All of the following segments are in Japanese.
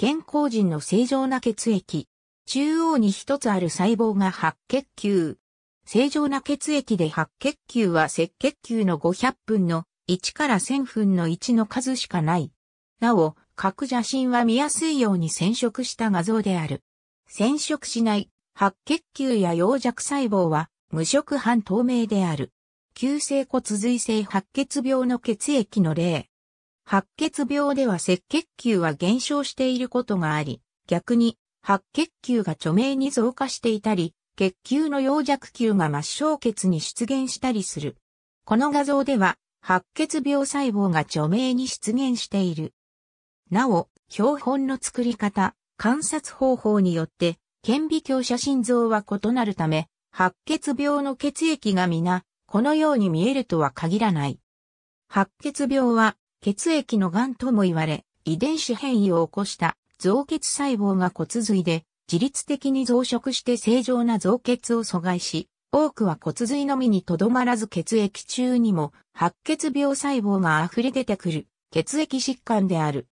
健康人の正常な血液。中央に一つある細胞が白血球。正常な血液で白血球は赤血球の500分の1から1000分の1の数しかない。なお、各邪神は見やすいように染色した画像である。染色しない白血球や溶弱細胞は無色半透明である。急性骨髄性白血病の血液の例。白血病では赤血球は減少していることがあり、逆に白血球が著名に増加していたり、血球の溶弱球が末梢血に出現したりする。この画像では白血病細胞が著名に出現している。なお、標本の作り方、観察方法によって、顕微鏡写真像は異なるため、白血病の血液が皆、このように見えるとは限らない。白血病は血液の癌とも言われ、遺伝子変異を起こした増血細胞が骨髄で自律的に増殖して正常な増血を阻害し、多くは骨髄のみにとどまらず血液中にも白血病細胞が溢れ出てくる血液疾患である。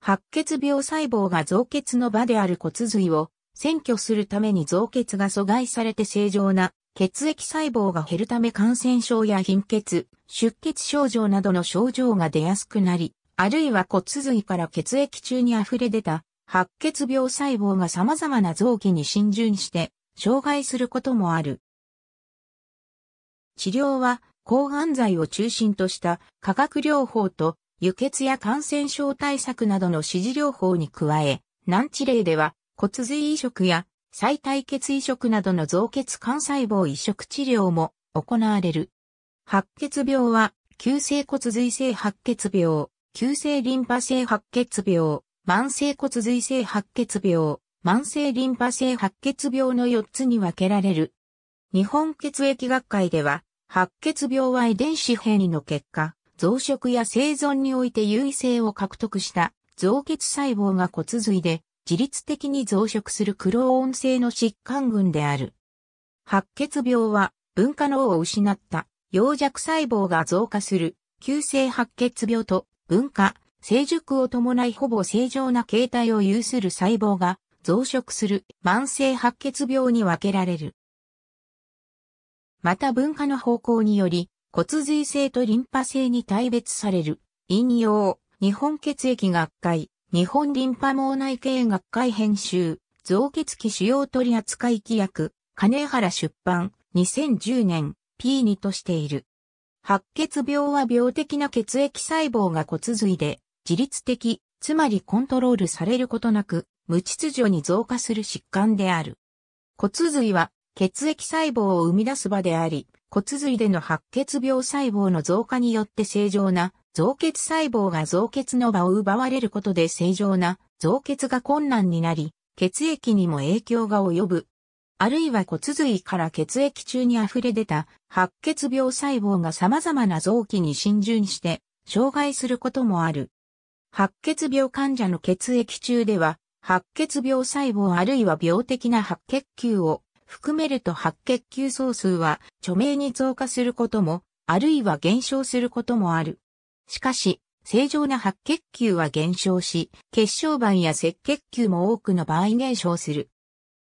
白血病細胞が増血の場である骨髄を占拠するために増血が阻害されて正常な血液細胞が減るため感染症や貧血、出血症状などの症状が出やすくなり、あるいは骨髄から血液中に溢れ出た白血病細胞が様々な臓器に浸潤して障害することもある。治療は抗がん剤を中心とした化学療法と輸血や感染症対策などの支持療法に加え、難治例では骨髄移植や再体血移植などの造血幹細胞移植治療も行われる。白血病は、急性骨髄性白血病、急性リンパ性白血病、慢性骨髄性白血病、慢性リンパ性白血病の4つに分けられる。日本血液学会では、白血病は遺伝子変異の結果、増殖や生存において優位性を獲得した増血細胞が骨髄で自律的に増殖するクローン性の疾患群である。白血病は文化脳を失った陽弱細胞が増加する急性白血病と文化、成熟を伴いほぼ正常な形態を有する細胞が増殖する慢性白血病に分けられる。また文化の方向により骨髄性とリンパ性に大別される陰陽、日本血液学会、日本リンパ網内営学会編集、臓血器主要取扱い規約、金原出版、2010年、P2 としている。白血病は病的な血液細胞が骨髄で、自律的、つまりコントロールされることなく、無秩序に増加する疾患である。骨髄は血液細胞を生み出す場であり、骨髄での白血病細胞の増加によって正常な造血細胞が造血の場を奪われることで正常な造血が困難になり、血液にも影響が及ぶ。あるいは骨髄から血液中に溢れ出た白血病細胞が様々な臓器に浸潤して障害することもある。白血病患者の血液中では、白血病細胞あるいは病的な白血球を含めると白血球総数は著名に増加することも、あるいは減少することもある。しかし、正常な白血球は減少し、血小板や赤血球も多くの場合減少する。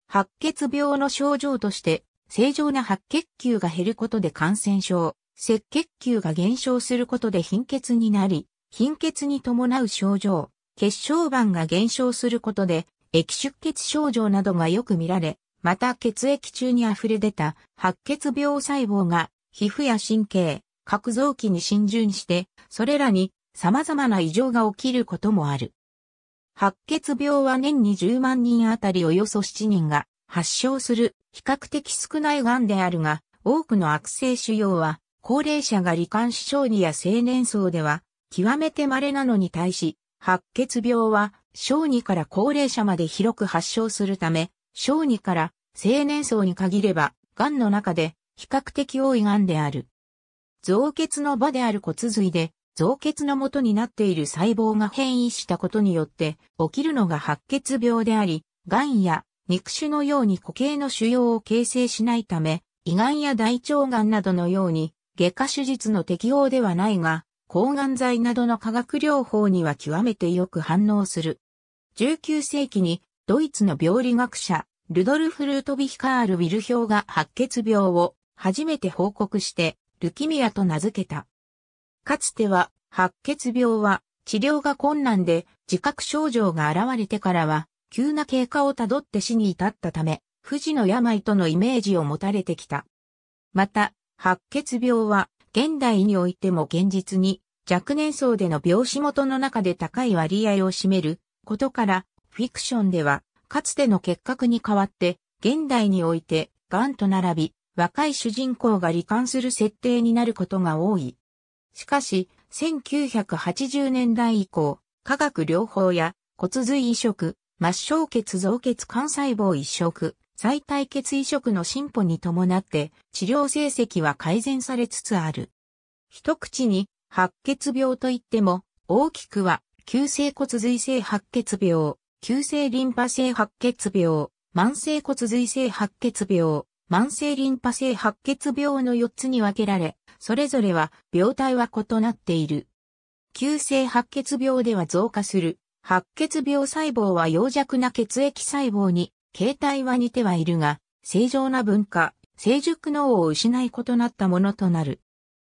白血病の症状として、正常な白血球が減ることで感染症、赤血球が減少することで貧血になり、貧血に伴う症状、血小板が減少することで、液出血症状などがよく見られ、また血液中に溢れ出た白血病細胞が皮膚や神経、角臓器に浸潤して、それらに様々な異常が起きることもある。白血病は年に10万人あたりおよそ7人が発症する比較的少ない癌であるが、多くの悪性腫瘍は高齢者が罹患し小児や青年層では極めて稀なのに対し、白血病は小児から高齢者まで広く発症するため、小児から青年層に限れば、癌の中で比較的多い癌である。造血の場である骨髄で、造血の元になっている細胞が変異したことによって、起きるのが白血病であり、癌や肉腫のように固形の腫瘍を形成しないため、胃がんや大腸がんなどのように、外科手術の適応ではないが、抗がん剤などの化学療法には極めてよく反応する。19世紀にドイツの病理学者、ルドルフ・ルートビヒカール・ウィルヒョウが白血病を初めて報告して、ルキミアと名付けた。かつては、白血病は治療が困難で自覚症状が現れてからは、急な経過をたどって死に至ったため、不治の病とのイメージを持たれてきた。また、白血病は現代においても現実に若年層での病死元の中で高い割合を占めることから、フィクションではかつての結核に代わって現代において癌と並び若い主人公が罹患する設定になることが多い。しかし、1980年代以降、化学療法や骨髄移植、末梢血増血幹細胞移植、再体血移植の進歩に伴って治療成績は改善されつつある。一口に白血病といっても大きくは急性骨髄性白血病、急性リンパ性白血病、慢性骨髄性白血病、慢性リンパ性白血病の4つに分けられ、それぞれは病態は異なっている。急性白血病では増加する。白血病細胞は陽弱な血液細胞に、形態は似てはいるが、正常な分化、成熟脳を失い異なったものとなる。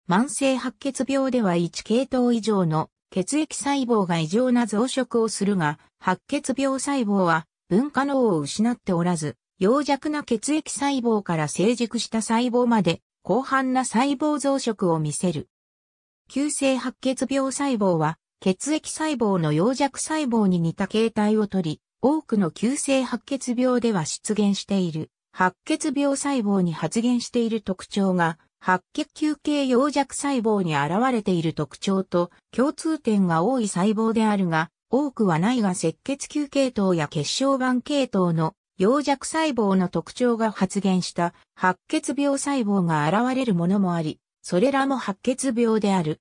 慢性白血病では1系統以上の血液細胞が異常な増殖をするが、白血病細胞は分化脳を失っておらず、弱弱な血液細胞から成熟した細胞まで、広範な細胞増殖を見せる。急性白血病細胞は、血液細胞の弱弱細胞に似た形態をとり、多くの急性白血病では出現している。白血病細胞に発現している特徴が、白血球系溶弱細胞に現れている特徴と共通点が多い細胞であるが、多くはないが赤血球系統や血小板系統の陽弱細胞の特徴が発現した白血病細胞が現れるものもあり、それらも白血病である。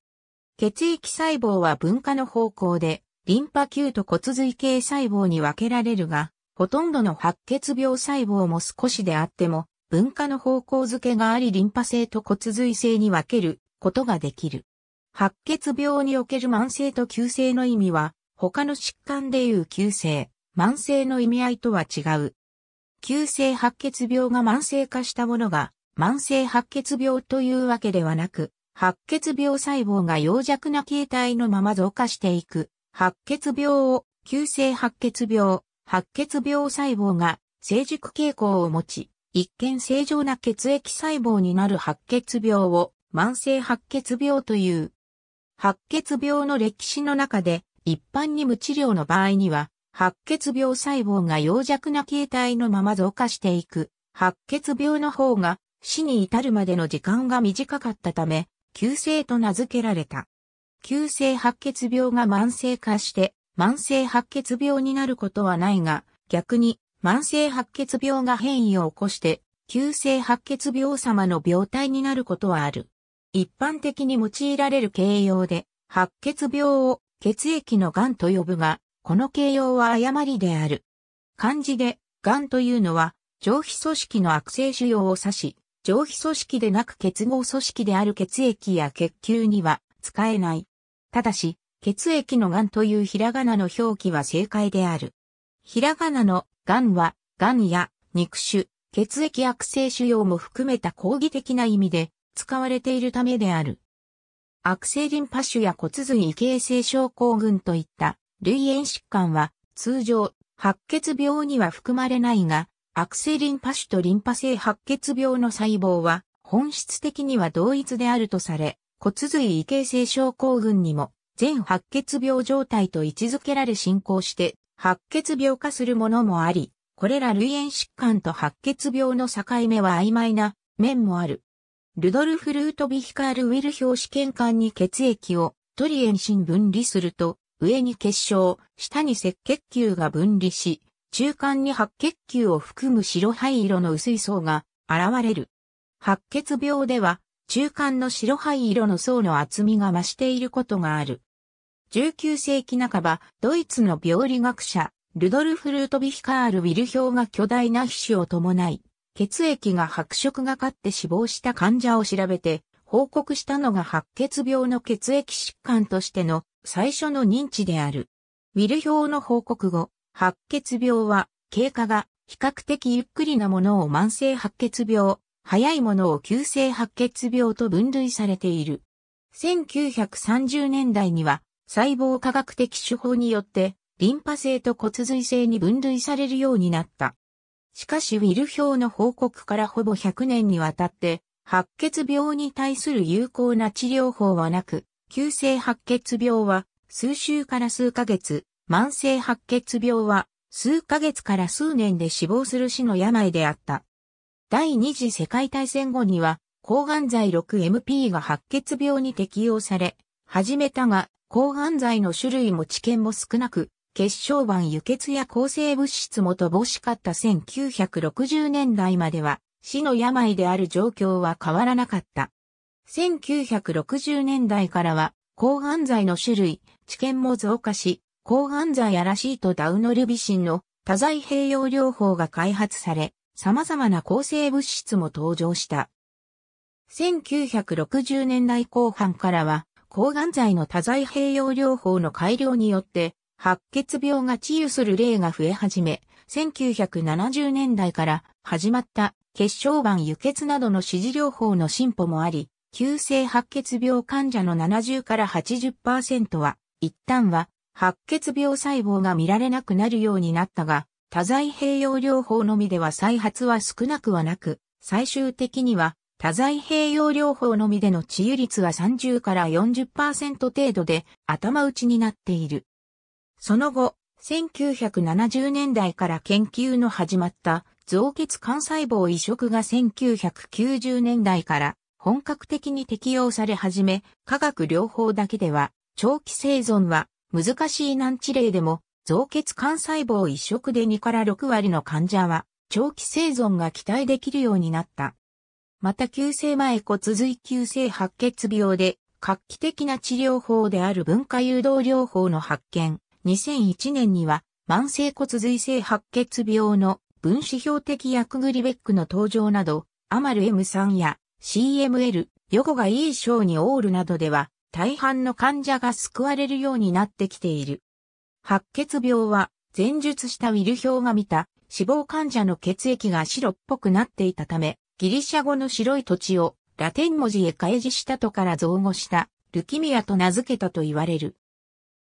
血液細胞は分化の方向で、リンパ球と骨髄系細胞に分けられるが、ほとんどの白血病細胞も少しであっても、分化の方向づけがありリンパ性と骨髄性に分けることができる。白血病における慢性と急性の意味は、他の疾患でいう急性、慢性の意味合いとは違う。急性白血病が慢性化したものが、慢性白血病というわけではなく、白血病細胞が弱弱な形態のまま増加していく、白血病を、急性白血病、白血病細胞が成熟傾向を持ち、一見正常な血液細胞になる白血病を慢性白血病という。白血病の歴史の中で一般に無治療の場合には白血病細胞が陽弱な形態のまま増加していく。白血病の方が死に至るまでの時間が短かったため、急性と名付けられた。急性白血病が慢性化して、慢性白血病になることはないが、逆に慢性白血病が変異を起こして、急性白血病様の病態になることはある。一般的に用いられる形容で、白血病を血液の癌と呼ぶが、この形容は誤りである。漢字で、癌というのは、上皮組織の悪性腫瘍を指し、上皮組織でなく結合組織である血液や血球には使えない。ただし、血液の癌というひらがなの表記は正解である。ひらがなの癌は、癌や肉種、血液悪性腫瘍も含めた抗議的な意味で使われているためである。悪性リンパ腫や骨髄異形成症候群といった類炎疾患は通常白血病には含まれないが、悪性リンパ腫とリンパ性白血病の細胞は本質的には同一であるとされ、骨髄異形成症候群にも全白血病状態と位置づけられ進行して白血病化するものもあり、これら類炎疾患と白血病の境目は曖昧な面もある。ルドルフ・ルートビヒカール・ウィル表試験管に血液をトリエンシン分離すると、上に結晶、下に赤血球が分離し、中間に白血球を含む白灰色の薄い層が現れる。白血病では、中間の白灰色の層の厚みが増していることがある。19世紀半ば、ドイツの病理学者、ルドルフ・ルートヴィヒカール・ウィルヒョウが巨大な皮脂を伴い、血液が白色がかって死亡した患者を調べて、報告したのが白血病の血液疾患としての最初の認知である。ウィル表の報告後、白血病は経過が比較的ゆっくりなものを慢性白血病、早いものを急性白血病と分類されている。1930年代には細胞科学的手法によってリンパ性と骨髄性に分類されるようになった。しかしウィル表の報告からほぼ100年にわたって白血病に対する有効な治療法はなく、急性白血病は数週から数ヶ月、慢性白血病は数ヶ月から数年で死亡する死の病であった。第二次世界大戦後には、抗がん剤 6MP が白血病に適用され、始めたが、抗がん剤の種類も知見も少なく、血小板輸血や抗生物質も乏しかった1960年代までは、死の病である状況は変わらなかった。1960年代からは、抗がん剤の種類、知見も増加し、抗がん剤やらしいとダウノルビシンの多剤併用療法が開発され、様々な抗生物質も登場した。1960年代後半からは、抗がん剤の多剤併用療法の改良によって、白血病が治癒する例が増え始め、1970年代から始まった血小板輸血などの支持療法の進歩もあり、急性白血病患者の70から80%は、一旦は白血病細胞が見られなくなるようになったが、多剤併用療法のみでは再発は少なくはなく、最終的には多剤併用療法のみでの治癒率は30から40%程度で頭打ちになっている。その後、1970年代から研究の始まった造血幹細胞移植が1990年代から本格的に適用され始め、化学療法だけでは長期生存は難しい難治例でも造血幹細胞移植で2から6割の患者は長期生存が期待できるようになった。また急性前骨髄急性白血病で画期的な治療法である分化誘導療法の発見。2001年には慢性骨髄性白血病の分子標的薬グリベックの登場など、アマル M3 や CML、ヨゴがい賞にオールなどでは、大半の患者が救われるようになってきている。白血病は、前述したウィル表が見た死亡患者の血液が白っぽくなっていたため、ギリシャ語の白い土地をラテン文字へ開示したとから造語したルキミアと名付けたと言われる。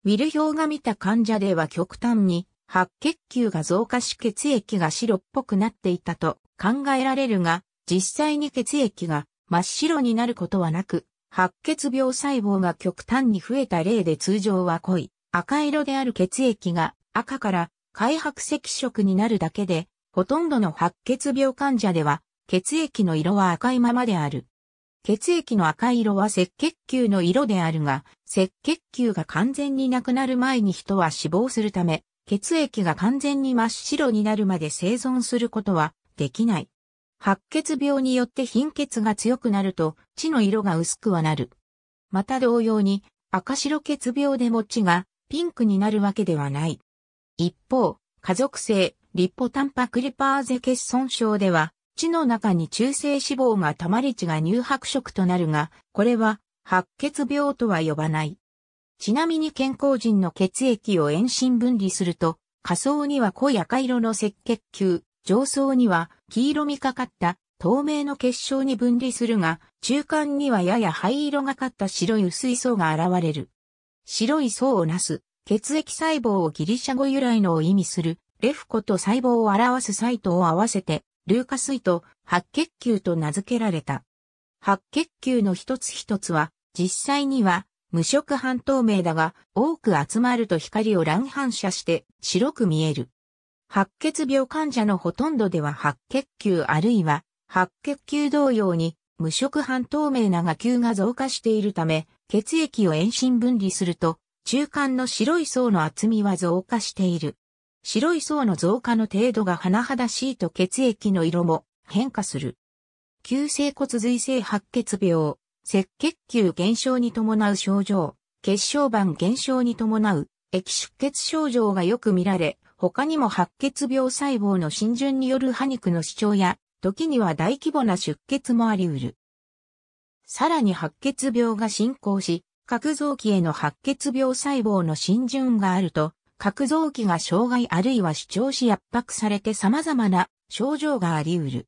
ウィル表が見た患者では極端に白血球が増加し血液が白っぽくなっていたと考えられるが、実際に血液が真っ白になることはなく、白血病細胞が極端に増えた例で通常は濃い赤色である血液が赤から開白赤色になるだけで、ほとんどの白血病患者では血液の色は赤いままである。血液の赤色は赤血球の色であるが、赤血球が完全になくなる前に人は死亡するため、血液が完全に真っ白になるまで生存することはできない。白血病によって貧血が強くなると血の色が薄くはなる。また同様に赤白血病でも血がピンクになるわけではない。一方、家族性リポタンパクリパーゼ血損症では血の中に中性脂肪が溜まり血が乳白色となるが、これは白血病とは呼ばない。ちなみに健康人の血液を遠心分離すると、下層には濃い赤色の赤血球、上層には黄色みかかった透明の結晶に分離するが、中間にはやや灰色がかった白い薄い層が現れる。白い層をなす、血液細胞をギリシャ語由来のを意味する、レフコと細胞を表すサイトを合わせて、硫化水と白血球と名付けられた。白血球の一つ一つは、実際には無色半透明だが、多く集まると光を乱反射して白く見える。白血病患者のほとんどでは白血球あるいは白血球同様に無色半透明なが球が増加しているため、血液を遠心分離すると、中間の白い層の厚みは増加している。白い層の増加の程度が甚だしいと血液の色も変化する。急性骨髄性白血病。赤血球減少に伴う症状、血小板減少に伴う液出血症状がよく見られ、他にも白血病細胞の浸潤による破肉の主張や、時には大規模な出血もあり得る。さらに白血病が進行し、核臓器への白血病細胞の浸潤があると、核臓器が障害あるいは主張し圧迫されて様々な症状があり得る。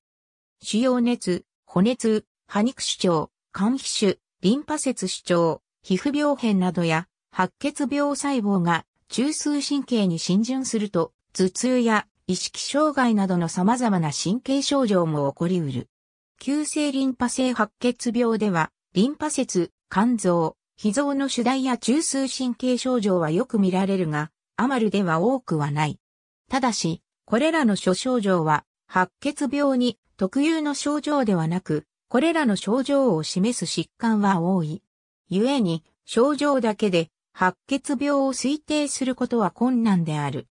主要熱、骨痛、破肉主張、肝皮腫、リンパ節主張、皮膚病変などや白血病細胞が中枢神経に浸潤すると、頭痛や意識障害などの様々な神経症状も起こりうる。急性リンパ性白血病では、リンパ節、肝臓、脾臓の主題や中枢神経症状はよく見られるが、アマルでは多くはない。ただし、これらの諸症状は、白血病に特有の症状ではなく、これらの症状を示す疾患は多い。故に、症状だけで白血病を推定することは困難である。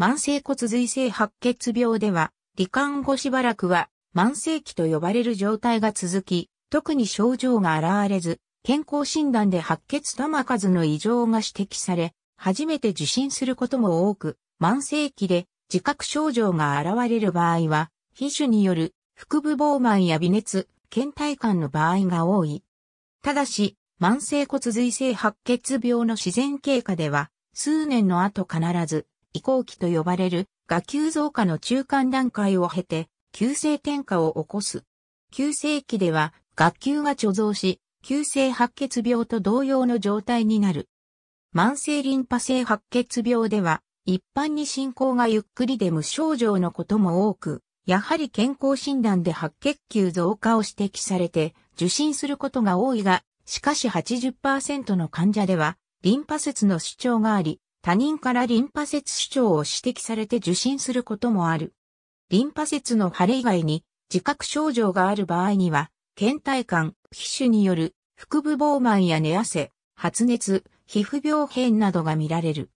慢性骨髄性白血病では、罹患後しばらくは慢性期と呼ばれる状態が続き、特に症状が現れず、健康診断で白血玉数の異常が指摘され、初めて受診することも多く、慢性期で自覚症状が現れる場合は、皮種による腹部膨満や微熱、倦怠感の場合が多い。ただし、慢性骨髄性白血病の自然経過では、数年の後必ず、移行期と呼ばれる、が急増加の中間段階を経て、急性転化を起こす。急性期では、学級が貯蔵し、急性白血病と同様の状態になる。慢性リンパ性白血病では、一般に進行がゆっくりで無症状のことも多く、やはり健康診断で白血球増加を指摘されて受診することが多いが、しかし80%の患者では、リンパ節の主張があり、他人からリンパ節主張を指摘されて受診することもある。リンパ節の腫れ以外に自覚症状がある場合には、倦怠感、皮腫による腹部膨満や寝汗、発熱、皮膚病変などが見られる。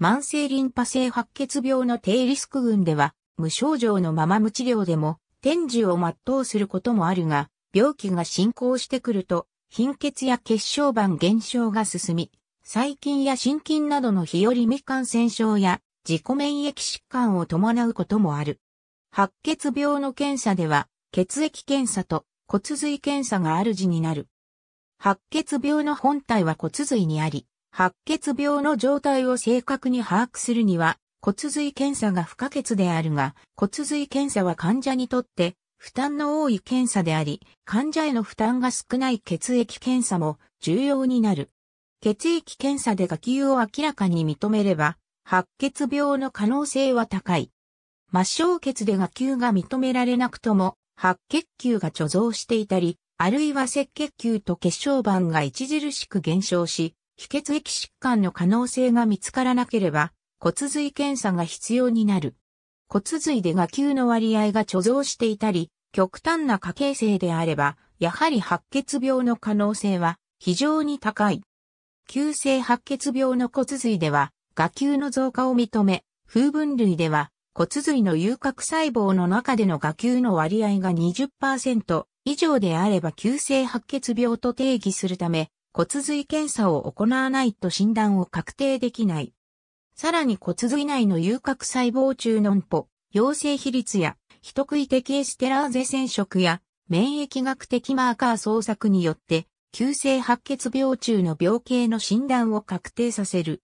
慢性リンパ性白血病の低リスク群では、無症状のまま無治療でも、天寿を全うすることもあるが、病気が進行してくると、貧血や血小板減少が進み、細菌や心筋などの日和未感染症や自己免疫疾患を伴うこともある。白血病の検査では、血液検査と骨髄検査が主になる。白血病の本体は骨髄にあり、白血病の状態を正確に把握するには、骨髄検査が不可欠であるが、骨髄検査は患者にとって負担の多い検査であり、患者への負担が少ない血液検査も重要になる。血液検査で画級を明らかに認めれば、白血病の可能性は高い。末梢血で画級が認められなくとも、白血球が貯蔵していたり、あるいは赤血球と血小板が著しく減少し、非血液疾患の可能性が見つからなければ、骨髄検査が必要になる。骨髄でが球の割合が貯蔵していたり、極端な過形性であれば、やはり白血病の可能性は非常に高い。急性白血病の骨髄では、画球の増加を認め、風分類では、骨髄の遊核細胞の中での画球の割合が20%以上であれば急性白血病と定義するため、骨髄検査を行わないと診断を確定できない。さらに骨髄内の遊郭細胞中のんぽ、陽性比率や、人食い的エステラーゼ染色や、免疫学的マーカー創作によって、急性白血病中の病形の診断を確定させる。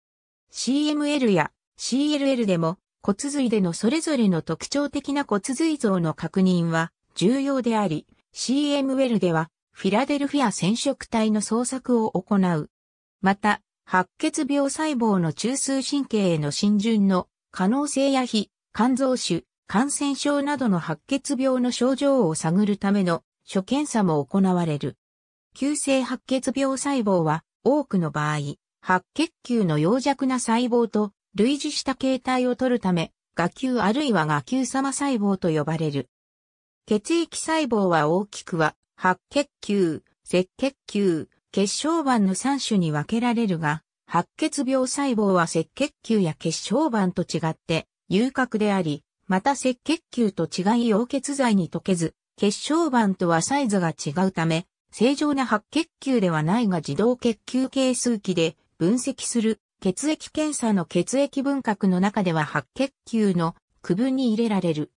CML や CLL でも骨髄でのそれぞれの特徴的な骨髄像の確認は重要であり、CML ではフィラデルフィア染色体の捜索を行う。また、白血病細胞の中枢神経への浸潤の可能性や非、肝臓種、感染症などの白血病の症状を探るための初検査も行われる。急性白血病細胞は多くの場合、白血球の弱弱な細胞と類似した形態を取るため、画球あるいは画球様細胞と呼ばれる。血液細胞は大きくは、白血球、赤血球、血小板の3種に分けられるが、白血病細胞は赤血球や血小板と違って有核であり、また赤血球と違い溶血剤に溶けず、血小板とはサイズが違うため、正常な白血球ではないが自動血球係数器で分析する血液検査の血液分隔の中では白血球の区分に入れられる。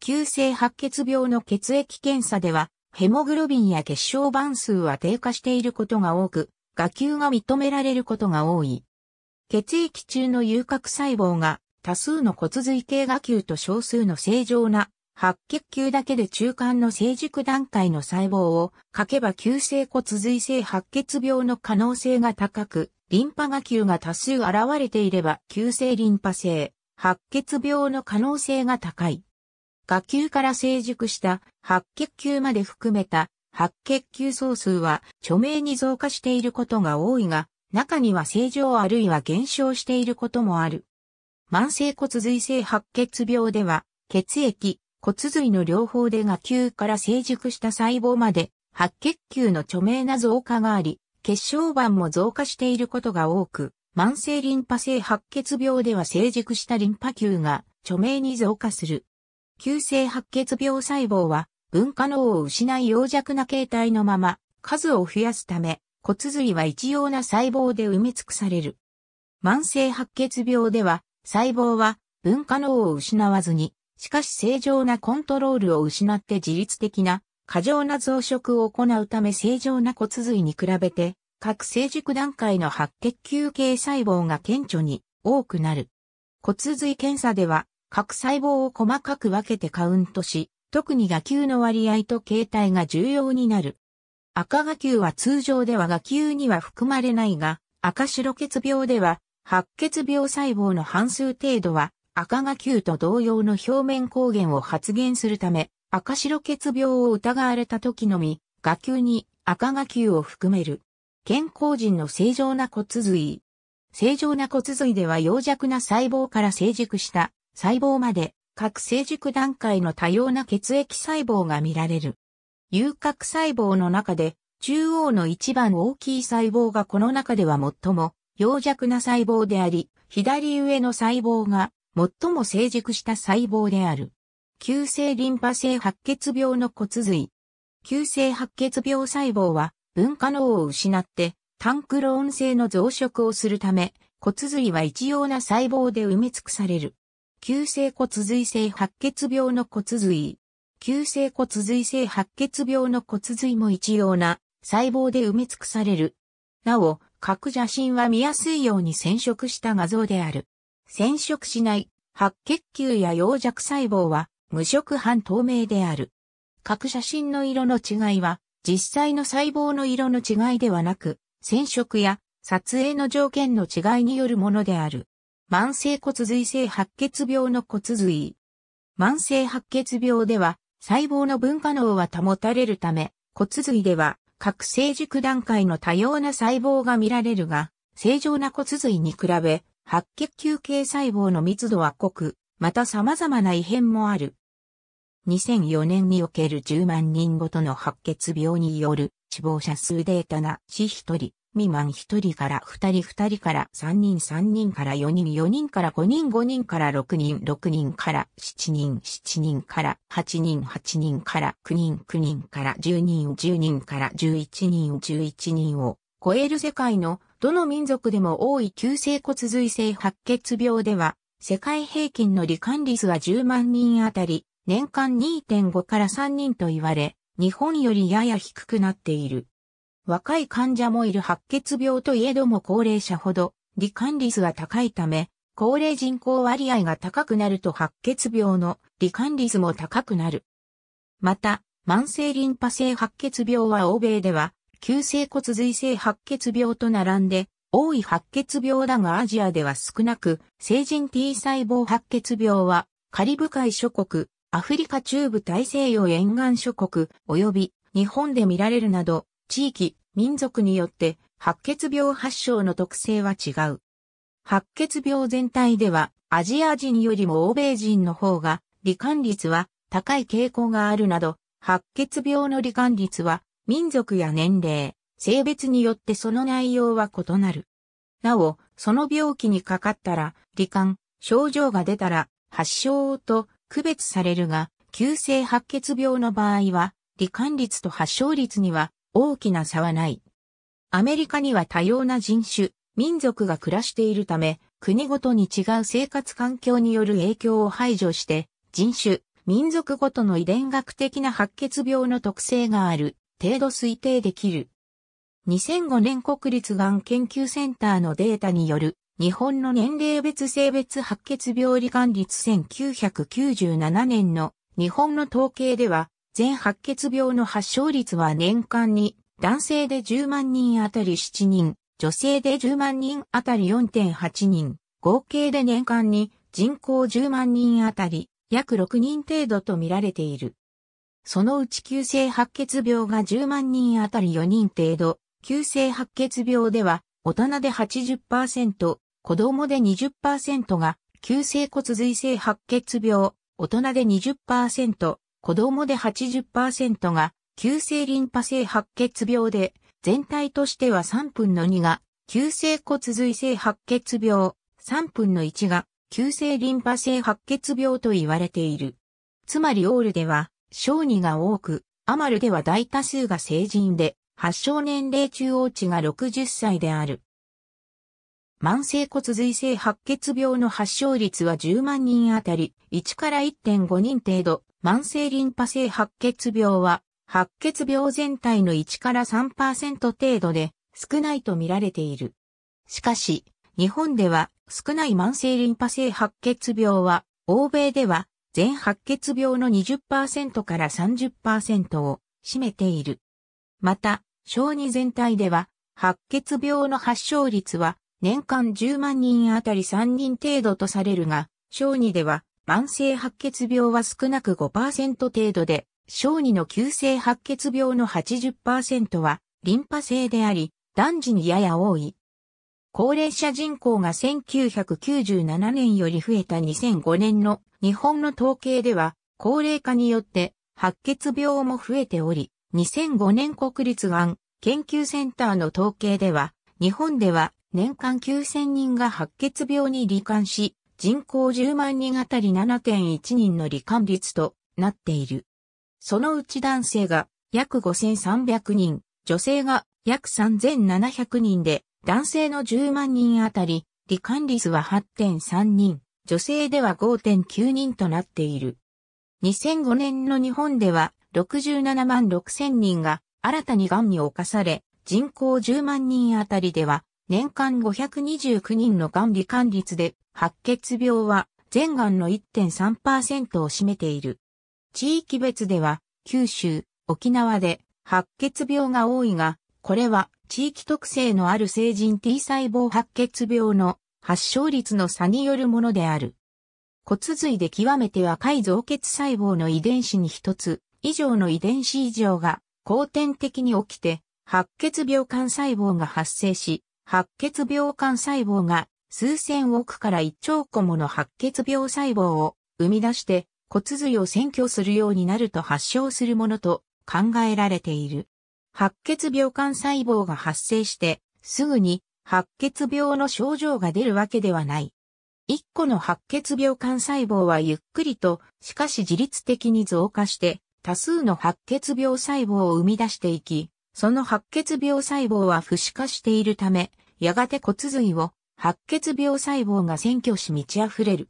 急性白血病の血液検査ではヘモグロビンや結晶板数は低下していることが多く、画球が認められることが多い。血液中の有核細胞が多数の骨髄系画球と少数の正常な白血球だけで中間の成熟段階の細胞を書けば急性骨髄性白血病の可能性が高く、リンパ画球が多数現れていれば急性リンパ性白血病の可能性が高い。下級から成熟した白血球まで含めた白血球総数は著名に増加していることが多いが、中には正常あるいは減少していることもある。慢性骨髄性白血病では、血液、骨髄の両方で下級から成熟した細胞まで、白血球の著名な増加があり、血小板も増加していることが多く、慢性リンパ性白血病では成熟したリンパ球が著名に増加する。急性白血病細胞は分化能を失い弱弱な形態のまま数を増やすため骨髄は一様な細胞で埋め尽くされる。慢性白血病では細胞は分化能を失わずに、しかし正常なコントロールを失って自律的な過剰な増殖を行うため正常な骨髄に比べて各成熟段階の白血球系細胞が顕著に多くなる。骨髄検査では各細胞を細かく分けてカウントし、特に画球の割合と形態が重要になる。赤画球は通常では画球には含まれないが、赤白血病では、白血病細胞の半数程度は、赤画球と同様の表面抗原を発現するため、赤白血病を疑われた時のみ、画球に赤画球を含める。健康人の正常な骨髄。正常な骨髄では弱弱な細胞から成熟した細胞まで各成熟段階の多様な血液細胞が見られる。遊郭細胞の中で中央の一番大きい細胞がこの中では最も弱弱な細胞であり、左上の細胞が最も成熟した細胞である。急性リンパ性白血病の骨髄。急性白血病細胞は分化能を失ってタンクローン性の増殖をするため、骨髄は一様な細胞で埋め尽くされる。急性骨髄性白血病の骨髄。急性骨髄性白血病の骨髄も一様な細胞で埋め尽くされる。なお、各写真は見やすいように染色した画像である。染色しない白血球や溶弱細胞は無色半透明である。各写真の色の違いは実際の細胞の色の違いではなく、染色や撮影の条件の違いによるものである。慢性骨髄性白血病の骨髄。慢性白血病では、細胞の分化能は保たれるため、骨髄では、各成熟段階の多様な細胞が見られるが、正常な骨髄に比べ、白血球系細胞の密度は濃く、また様々な異変もある。2004年における10万人ごとの白血病による死亡者数データなし1人未満1人から2人、2人から3人、3人から4人、4人から5人、5人から6人、6人から7人、7人から8人、8人から9人、9人から10人、10人から11人、11人を超える世界のどの民族でも多い急性骨髄性白血病では、世界平均の罹患率は10万人あたり、年間2.5から3人と言われ、日本よりやや低くなっている。若い患者もいる白血病といえども高齢者ほど、罹患率は高いため、高齢人口割合が高くなると白血病の罹患率も高くなる。また、慢性リンパ性白血病は欧米では、急性骨髄性白血病と並んで、多い白血病だがアジアでは少なく、成人 T 細胞白血病は、カリブ海諸国、アフリカ中部大西洋沿岸諸国、及び日本で見られるなど、地域、民族によって白血病発症の特性は違う。白血病全体ではアジア人よりも欧米人の方が罹患率は高い傾向があるなど、白血病の罹患率は民族や年齢、性別によってその内容は異なる。なお、その病気にかかったら、罹患、症状が出たら、発症と区別されるが、急性白血病の場合は、罹患率と発症率には大きな差はない。アメリカには多様な人種、民族が暮らしているため、国ごとに違う生活環境による影響を排除して、人種、民族ごとの遺伝学的な白血病の特性がある程度推定できる。2005年国立がん研究センターのデータによる日本の年齢別性別白血病罹患率1997年の日本の統計では全白血病の発症率は年間に男性で10万人あたり7人、女性で10万人あたり4.8人、合計で年間に人口10万人あたり約6人程度と見られている。そのうち急性白血病が10万人あたり4人程度、急性白血病では大人で80%、子供で20%が急性骨髄性白血病、大人で20%、子供で80%が急性リンパ性白血病で、全体としては3分の2が急性骨髄性白血病、3分の1が急性リンパ性白血病と言われている。つまりオールでは小児が多く、アマルでは大多数が成人で、発症年齢中央値が60歳である。慢性骨髄性白血病の発症率は10万人あたり1から1.5人程度、慢性リンパ性白血病は、白血病全体の1から3%程度で少ないと見られている。しかし、日本では少ない慢性リンパ性白血病は、欧米では全白血病の20%から30%を占めている。また、小児全体では、白血病の発症率は年間10万人あたり3人程度とされるが、小児では慢性白血病は少なく5%程度で、小児の急性白血病の80%はリンパ性であり、男児にやや多い。高齢者人口が1997年より増えた2005年の日本の統計では、高齢化によって白血病も増えており、2005年国立がん研究センターの統計では、日本では年間9000人が白血病に罹患し、人口10万人あたり7.1人の罹患率となっている。そのうち男性が約5300人、女性が約3700人で、男性の10万人あたり、罹患率は8.3人、女性では5.9人となっている。2005年の日本では67万6千人が新たに癌に侵され、人口10万人あたりでは年間529人の癌罹患率で、白血病は全癌の1.3%を占めている。地域別では、九州、沖縄で白血病が多いが、これは地域特性のある成人 T 細胞白血病の発症率の差によるものである。骨髄で極めて若い増血細胞の遺伝子に一つ以上の遺伝子異常が後天的に起きて白血病幹細胞が発生し、白血病肝細胞が数千億から一兆個もの白血病細胞を生み出して骨髄を占拠するようになると発症するものと考えられている。白血病肝細胞が発生してすぐに白血病の症状が出るわけではない。一個の白血病肝細胞はゆっくりと、しかし自律的に増加して、多数の白血病細胞を生み出していき、その白血病細胞は不死化しているため、やがて骨髄を白血病細胞が占拠し満ち溢れる。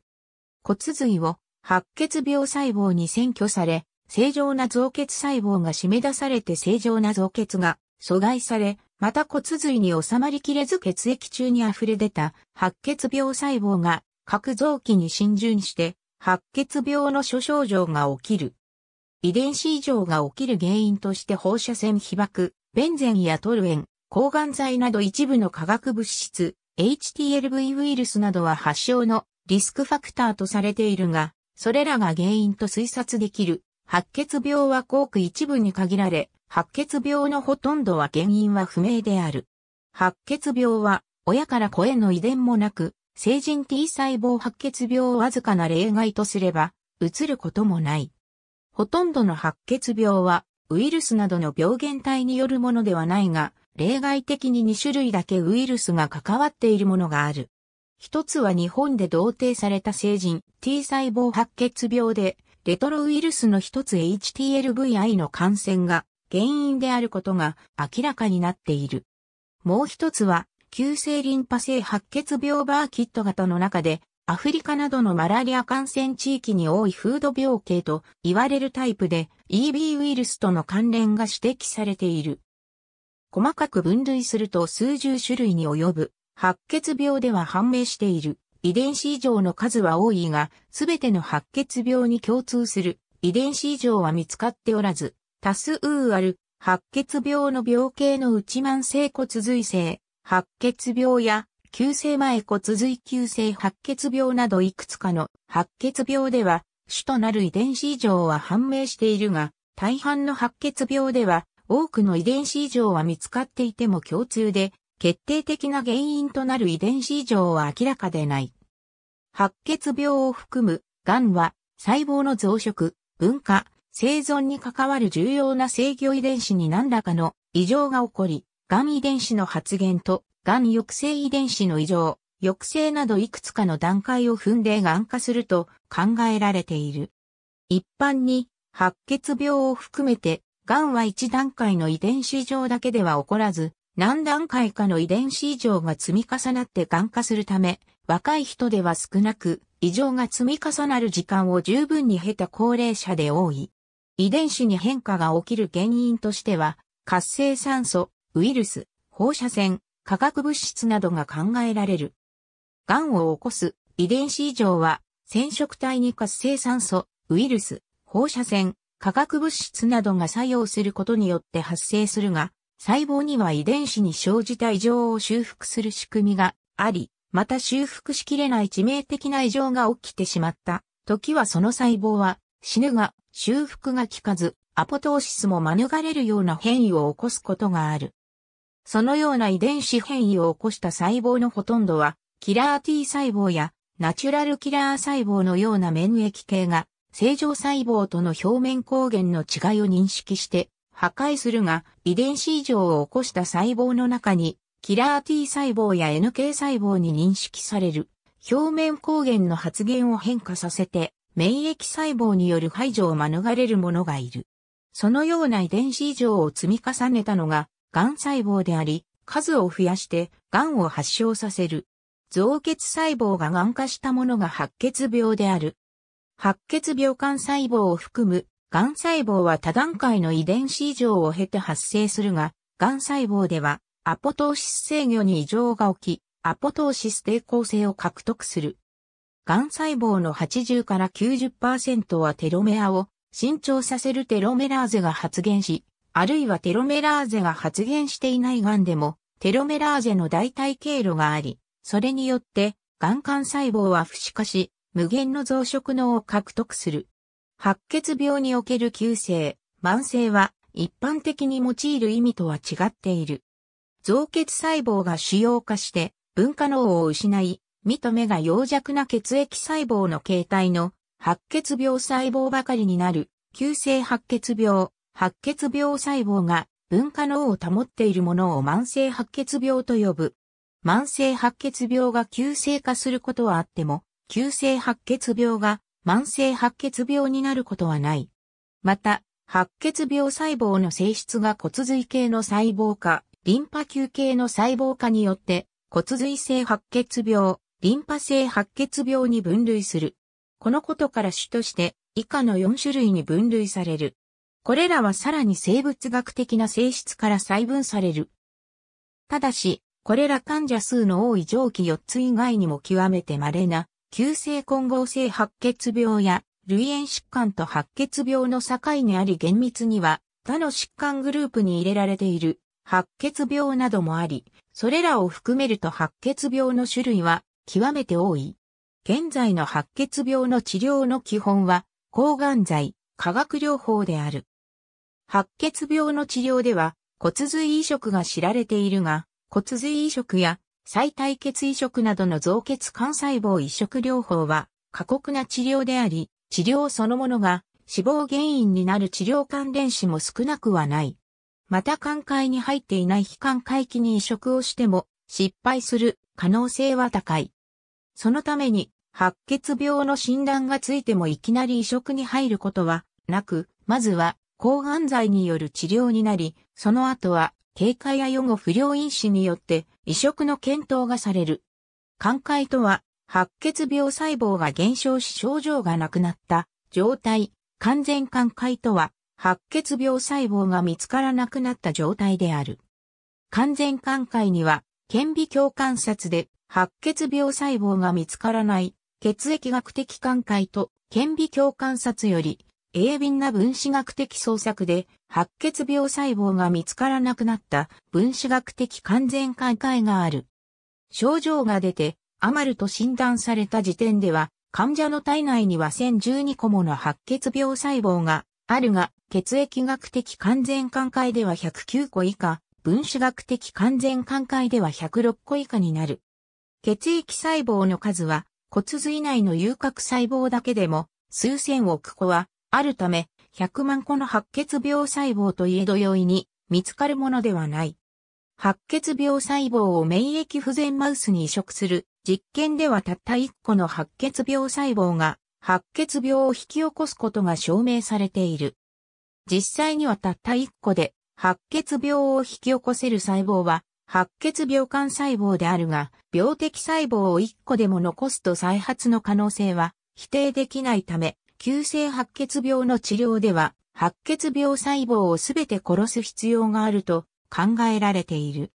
骨髄を白血病細胞に占拠され、正常な増血細胞が締め出されて正常な増血が阻害され、また骨髄に収まりきれず血液中に溢れ出た白血病細胞が各臓器に浸潤して白血病の諸症状が起きる。遺伝子異常が起きる原因として放射線被爆、ベンゼンやトルエン、抗がん剤など一部の化学物質、HTLV ウイルスなどは発症のリスクファクターとされているが、それらが原因と推察できる。白血病はごく一部に限られ、白血病のほとんどは原因は不明である。白血病は、親から子への遺伝もなく、成人 T 細胞白血病をわずかな例外とすれば、うつることもない。ほとんどの白血病は、ウイルスなどの病原体によるものではないが、例外的に2種類だけウイルスが関わっているものがある。一つは日本で同定された成人 T 細胞白血病で、レトロウイルスの一つ HTLVI の感染が原因であることが明らかになっている。もう一つは、急性リンパ性白血病バーキット型の中で、アフリカなどのマラリア感染地域に多いフード病系と言われるタイプで EB ウイルスとの関連が指摘されている。細かく分類すると数十種類に及ぶ、白血病では判明している。遺伝子異常の数は多いが、すべての白血病に共通する遺伝子異常は見つかっておらず、多数ある白血病の病形の内慢性骨髄性、白血病や急性前骨髄急性白血病などいくつかの白血病では、主となる遺伝子異常は判明しているが、大半の白血病では多くの遺伝子異常は見つかっていても共通で、決定的な原因となる遺伝子異常は明らかでない。白血病を含む、癌は、細胞の増殖、分化、生存に関わる重要な制御遺伝子に何らかの異常が起こり、癌遺伝子の発現と、癌抑制遺伝子の異常、抑制などいくつかの段階を踏んで癌化すると考えられている。一般に、白血病を含めて癌は一段階の遺伝子異常だけでは起こらず、何段階かの遺伝子異常が積み重なって癌化するため、若い人では少なく、異常が積み重なる時間を十分に経た高齢者で多い。遺伝子に変化が起きる原因としては、活性酸素、ウイルス、放射線、化学物質などが考えられる。癌を起こす遺伝子異常は、染色体に活性酸素、ウイルス、放射線、化学物質などが作用することによって発生するが、細胞には遺伝子に生じた異常を修復する仕組みがあり、また修復しきれない致命的な異常が起きてしまった。時はその細胞は死ぬが修復が効かず、アポトーシスも免れるような変異を起こすことがある。そのような遺伝子変異を起こした細胞のほとんどは、キラー T 細胞やナチュラルキラー細胞のような免疫系が正常細胞との表面抗原の違いを認識して破壊するが、遺伝子異常を起こした細胞の中に、キラー T 細胞や NK 細胞に認識される、表面抗原の発現を変化させて、免疫細胞による排除を免れるものがいる。そのような遺伝子異常を積み重ねたのが、癌細胞であり、数を増やして、癌を発症させる。造血細胞が癌化したものが白血病である。白血病幹細胞を含む、癌細胞は多段階の遺伝子異常を経て発生するが、癌細胞では、アポトーシス制御に異常が起き、アポトーシス抵抗性を獲得する。癌細胞の80から90%はテロメアを伸長させるテロメラーゼが発現し、あるいはテロメラーゼが発現していない癌でも、テロメラーゼの代替経路があり、それによって、癌幹細胞は不死化し、無限の増殖能を獲得する。白血病における急性、慢性は一般的に用いる意味とは違っている。増血細胞が主要化して分化能を失い、身と目が弱弱な血液細胞の形態の白血病細胞ばかりになる急性白血病、白血病細胞が分化能を保っているものを慢性白血病と呼ぶ。慢性白血病が急性化することはあっても、急性白血病が慢性白血病になることはない。また、白血病細胞の性質が骨髄系の細胞化、リンパ球系の細胞化によって骨髄性白血病、リンパ性白血病に分類する。このことから主として以下の4種類に分類される。これらはさらに生物学的な性質から細分される。ただし、これら患者数の多い上記4つ以外にも極めて稀な急性混合性白血病や、類炎疾患と白血病の境にあり厳密には、他の疾患グループに入れられている白血病などもあり、それらを含めると白血病の種類は極めて多い。現在の白血病の治療の基本は、抗がん剤、化学療法である。白血病の治療では骨髄移植が知られているが、骨髄移植や再体血移植などの造血幹細胞移植療法は過酷な治療であり、治療そのものが死亡原因になる治療関連死も少なくはない。また寛解に入っていない非寛回帰に移植をしても失敗する可能性は高い。そのために白血病の診断がついてもいきなり移植に入ることはなく、まずは抗がん剤による治療になり、その後は警戒や予後不良因子によって移植の検討がされる。寛解とは、白血病細胞が減少し症状がなくなった状態。完全寛解とは、白血病細胞が見つからなくなった状態である。完全寛解には、顕微鏡観察で白血病細胞が見つからない血液学的寛解と顕微鏡観察より鋭敏な分子学的創作で、白血病細胞が見つからなくなった分子学的完全寛解がある。症状が出て、アマルと診断された時点では、患者の体内には1012個もの白血病細胞があるが、血液学的完全寛解では109個以下、分子学的完全寛解では106個以下になる。血液細胞の数は骨髄内の有核細胞だけでも数千億個はあるため、100万個の白血病細胞といえど容易に見つかるものではない。白血病細胞を免疫不全マウスに移植する実験ではたった1個の白血病細胞が白血病を引き起こすことが証明されている。実際にはたった1個で白血病を引き起こせる細胞は白血病幹細胞であるが、病的細胞を1個でも残すと再発の可能性は否定できないため、急性白血病の治療では、白血病細胞をすべて殺す必要があると考えられている。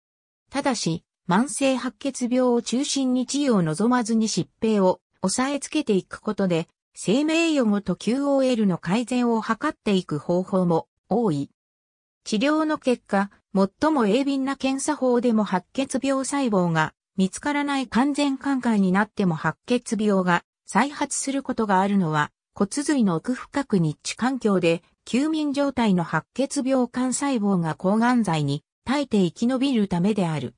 ただし、慢性白血病を中心に治療を望まずに疾病を抑えつけていくことで、生命予後と QOL の改善を図っていく方法も多い。治療の結果、最も鋭敏な検査法でも白血病細胞が見つからない完全寛解になっても白血病が再発することがあるのは骨髄の奥深く日地環境で、休眠状態の白血病肝細胞が抗がん剤に耐えて生き延びるためである。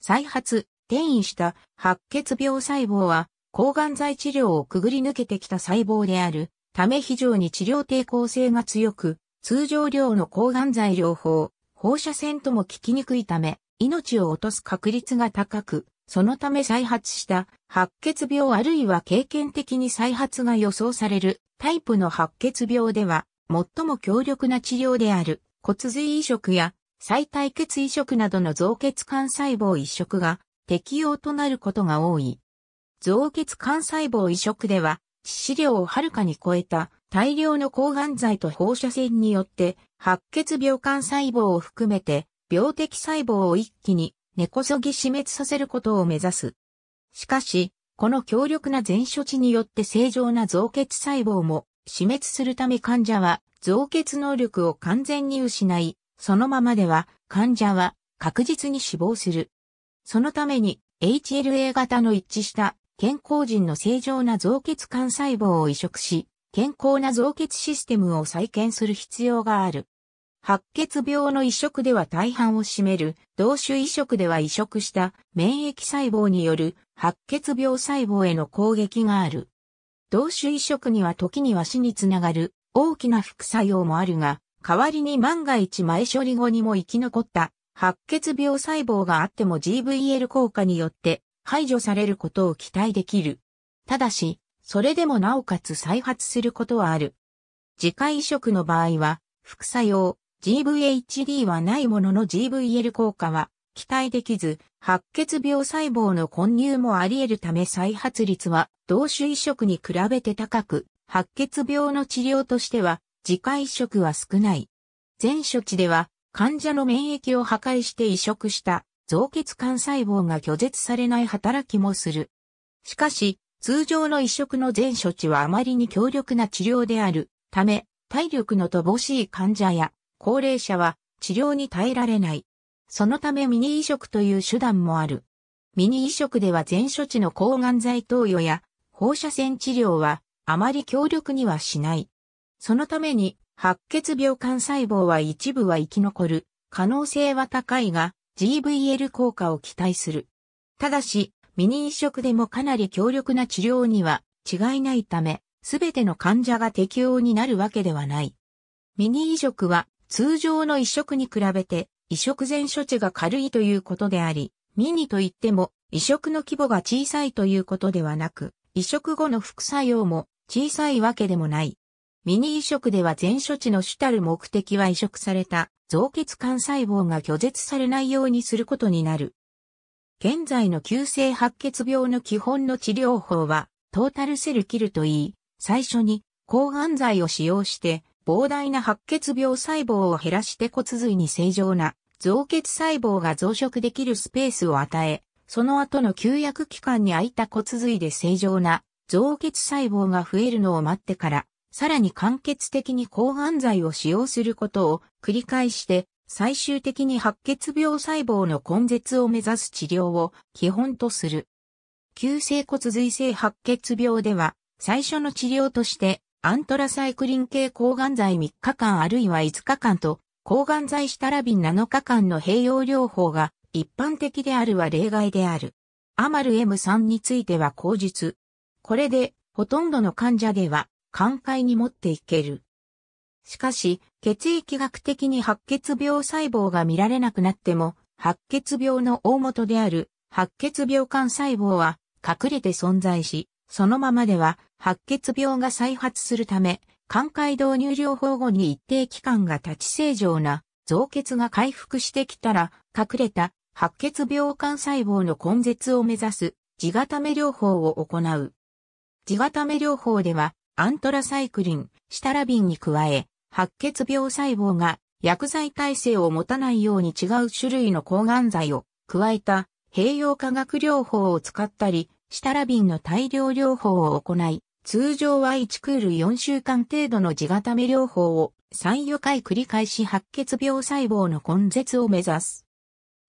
再発、転移した白血病細胞は、抗がん剤治療をくぐり抜けてきた細胞である、ため非常に治療抵抗性が強く、通常量の抗がん剤療法、放射線とも効きにくいため、命を落とす確率が高く、そのため再発した白血病あるいは経験的に再発が予想されるタイプの白血病では、最も強力な治療である骨髄移植や再体血移植などの造血幹細胞移植が適用となることが多い。造血幹細胞移植では、致死量をはるかに超えた大量の抗がん剤と放射線によって白血病幹細胞を含めて病的細胞を一気に根こそぎ死滅させることを目指すしかし、この強力な前処置によって正常な造血細胞も死滅するため患者は造血能力を完全に失い、そのままでは患者は確実に死亡する。そのために HLA 型の一致した健康人の正常な造血幹細胞を移植し、健康な造血システムを再建する必要がある。白血病の移植では大半を占める、同種移植では移植した免疫細胞による白血病細胞への攻撃がある。同種移植には時には死につながる大きな副作用もあるが、代わりに万が一前処理後にも生き残った白血病細胞があっても GVL 効果によって排除されることを期待できる。ただし、それでもなおかつ再発することはある。自家移植の場合は、副作用、GVHD はないものの GVL 効果は期待できず、白血病細胞の混入もあり得るため再発率は同種移植に比べて高く、白血病の治療としては自家移植は少ない。全処置では患者の免疫を破壊して移植した造血幹細胞が拒絶されない働きもする。しかし、通常の移植の全処置はあまりに強力な治療であるため、体力の乏しい患者や高齢者は治療に耐えられない。そのためミニ移植という手段もある。ミニ移植では全処置の抗がん剤投与や放射線治療はあまり強力にはしない。そのために白血病幹細胞は一部は生き残る可能性は高いが GVL 効果を期待する。ただし、ミニ移植でもかなり強力な治療には違いないため、すべての患者が適応になるわけではない。ミニ移植は通常の移植に比べて移植前処置が軽いということであり、ミニといっても移植の規模が小さいということではなく、移植後の副作用も小さいわけでもない。ミニ移植では前処置の主たる目的は移植された造血幹細胞が拒絶されないようにすることになる。現在の急性白血病の基本の治療法はトータルセルキルといい、最初に抗がん剤を使用して膨大な白血病細胞を減らして骨髄に正常な造血細胞が増殖できるスペースを与え、その後の休薬期間に空いた骨髄で正常な造血細胞が増えるのを待ってから、さらに間欠的に抗がん剤を使用することを繰り返して、最終的に白血病細胞の根絶を目指す治療を基本とする。急性骨髄性白血病では、最初の治療として、アントラサイクリン系抗がん剤3日間あるいは5日間と抗がん剤したラビン7日間の併用療法が一般的であるは例外である。アマル M3 については口述。これで、ほとんどの患者では、寛解に持っていける。しかし、血液学的に白血病細胞が見られなくなっても、白血病の大元である白血病肝細胞は隠れて存在し、そのままでは白血病が再発するため、寛解導入療法後に一定期間が立ち正常な造血が回復してきたら、隠れた白血病肝細胞の根絶を目指す地固め療法を行う。地固め療法では、アントラサイクリン、シタラビンに加え、白血病細胞が薬剤耐性を持たないように違う種類の抗がん剤を加えた併用化学療法を使ったり、シタラビンの大量療法を行い、通常は1クール4週間程度の地固め療法を3、4回繰り返し白血病細胞の根絶を目指す。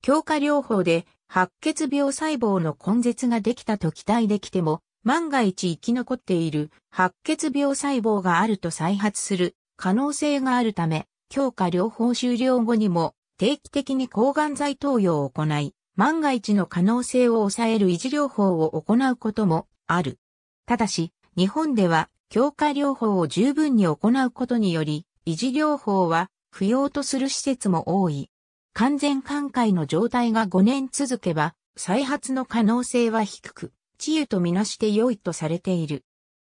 強化療法で白血病細胞の根絶ができたと期待できても、万が一生き残っている白血病細胞があると再発する可能性があるため、強化療法終了後にも定期的に抗がん剤投与を行い、万が一の可能性を抑える維持療法を行うこともある。ただし、日本では強化療法を十分に行うことにより、維持療法は不要とする施設も多い。完全寛解の状態が5年続けば、再発の可能性は低く、治癒とみなして良いとされている。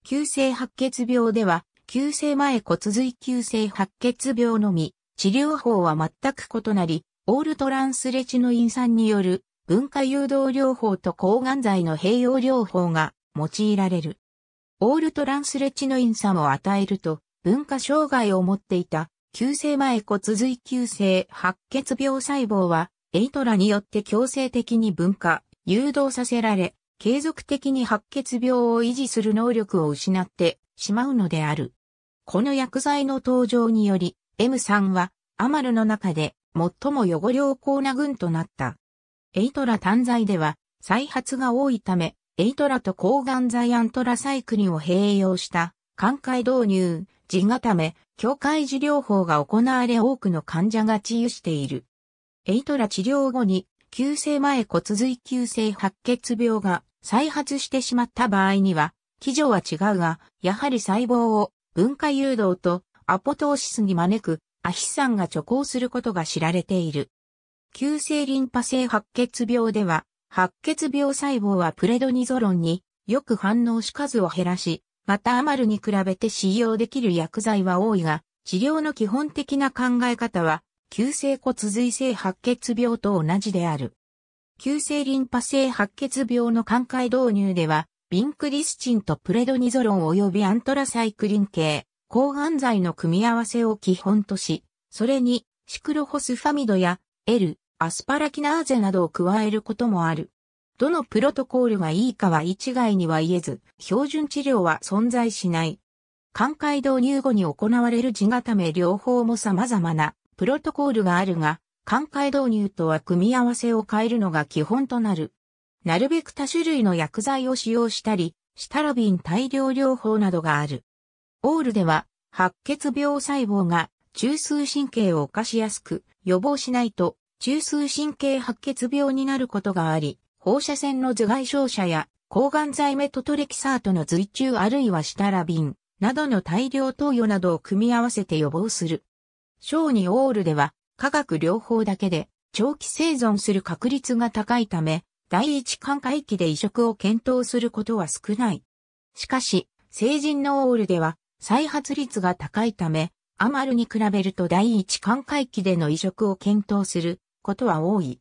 急性白血病では、急性前骨髄急性白血病のみ、治療法は全く異なり、オールトランスレチノイン酸による分化誘導療法と抗がん剤の併用療法が用いられる。オールトランスレチノイン酸を与えると、文化障害を持っていた、急性前骨髄急性白血病細胞は、エイトラによって強制的に分化、誘導させられ、継続的に白血病を維持する能力を失ってしまうのである。この薬剤の登場により、M 3は、アマルの中で最も汚れ良好な群となった。エイトラ単剤では、再発が多いため、エイトラと抗がん剤アントラサイクリンを併用した、寛解導入、我固め、境界治療法が行われ多くの患者が治癒している。エイトラ治療後に、急性前骨髄急性白血病が再発してしまった場合には、基準は違うが、やはり細胞を分化誘導とアポトーシスに招くアヒ酸が徐行することが知られている。急性リンパ性白血病では、白血病細胞はプレドニゾロンによく反応し数を減らし、またアマルに比べて使用できる薬剤は多いが、治療の基本的な考え方は、急性骨髄性白血病と同じである。急性リンパ性白血病の寛解導入では、ビンクリスチンとプレドニゾロン及びアントラサイクリン系、抗がん剤の組み合わせを基本とし、それにシクロホスファミドや L、アスパラキナーゼなどを加えることもある。どのプロトコールがいいかは一概には言えず、標準治療は存在しない。寛解導入後に行われる地固め療法も様々なプロトコールがあるが、寛解導入とは組み合わせを変えるのが基本となる。なるべく多種類の薬剤を使用したり、シタロビン大量療法などがある。オールでは、白血病細胞が中枢神経を犯しやすく、予防しないと中枢神経白血病になることがあり、放射線の頭蓋照射や抗がん剤メトトレキサートの随中あるいはシタラビンなどの大量投与などを組み合わせて予防する。小児オールでは化学療法だけで長期生存する確率が高いため、第一寛解期で移植を検討することは少ない。しかし、成人のオールでは再発率が高いため、アマルに比べると第一寛解期での移植を検討することは多い。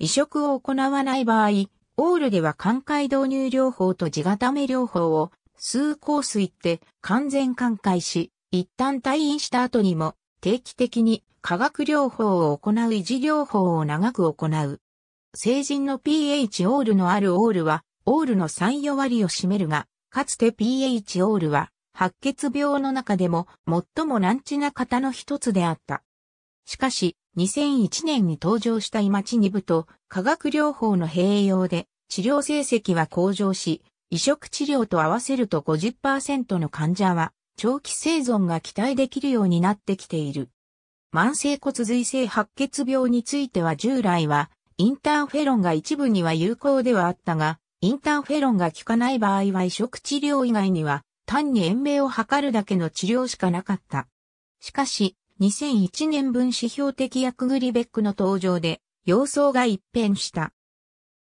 移植を行わない場合、オールでは寛解導入療法と地固め療法を数コース行って完全寛解し、一旦退院した後にも定期的に化学療法を行う維持療法を長く行う。成人の pH オールのあるオールは、オールの3、4割を占めるが、かつて pH オールは、白血病の中でも最も難治な方の一つであった。しかし、2001年に登場したイマチニブと化学療法の併用で治療成績は向上し、移植治療と合わせると50%の患者は長期生存が期待できるようになってきている。慢性骨髄性白血病については従来はインターフェロンが一部には有効ではあったが、インターフェロンが効かない場合は移植治療以外には単に延命を図るだけの治療しかなかった。しかし、2001年分指標的役グリベックの登場で、様相が一変した。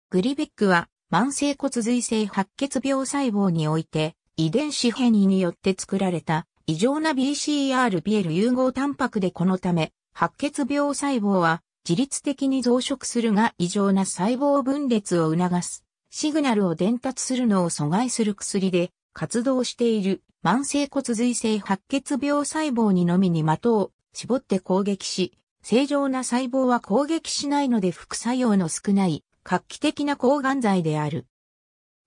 グリベックは、慢性骨髄性白血病細胞において、遺伝子変異によって作られた、異常な b c r b l 融合タンパクでこのため、白血病細胞は、自律的に増殖するが異常な細胞分裂を促す、シグナルを伝達するのを阻害する薬で、活動している慢性骨髄性白血病細胞にのみに的を絞って攻撃し、正常な細胞は攻撃しないので副作用の少ない画期的な抗がん剤である。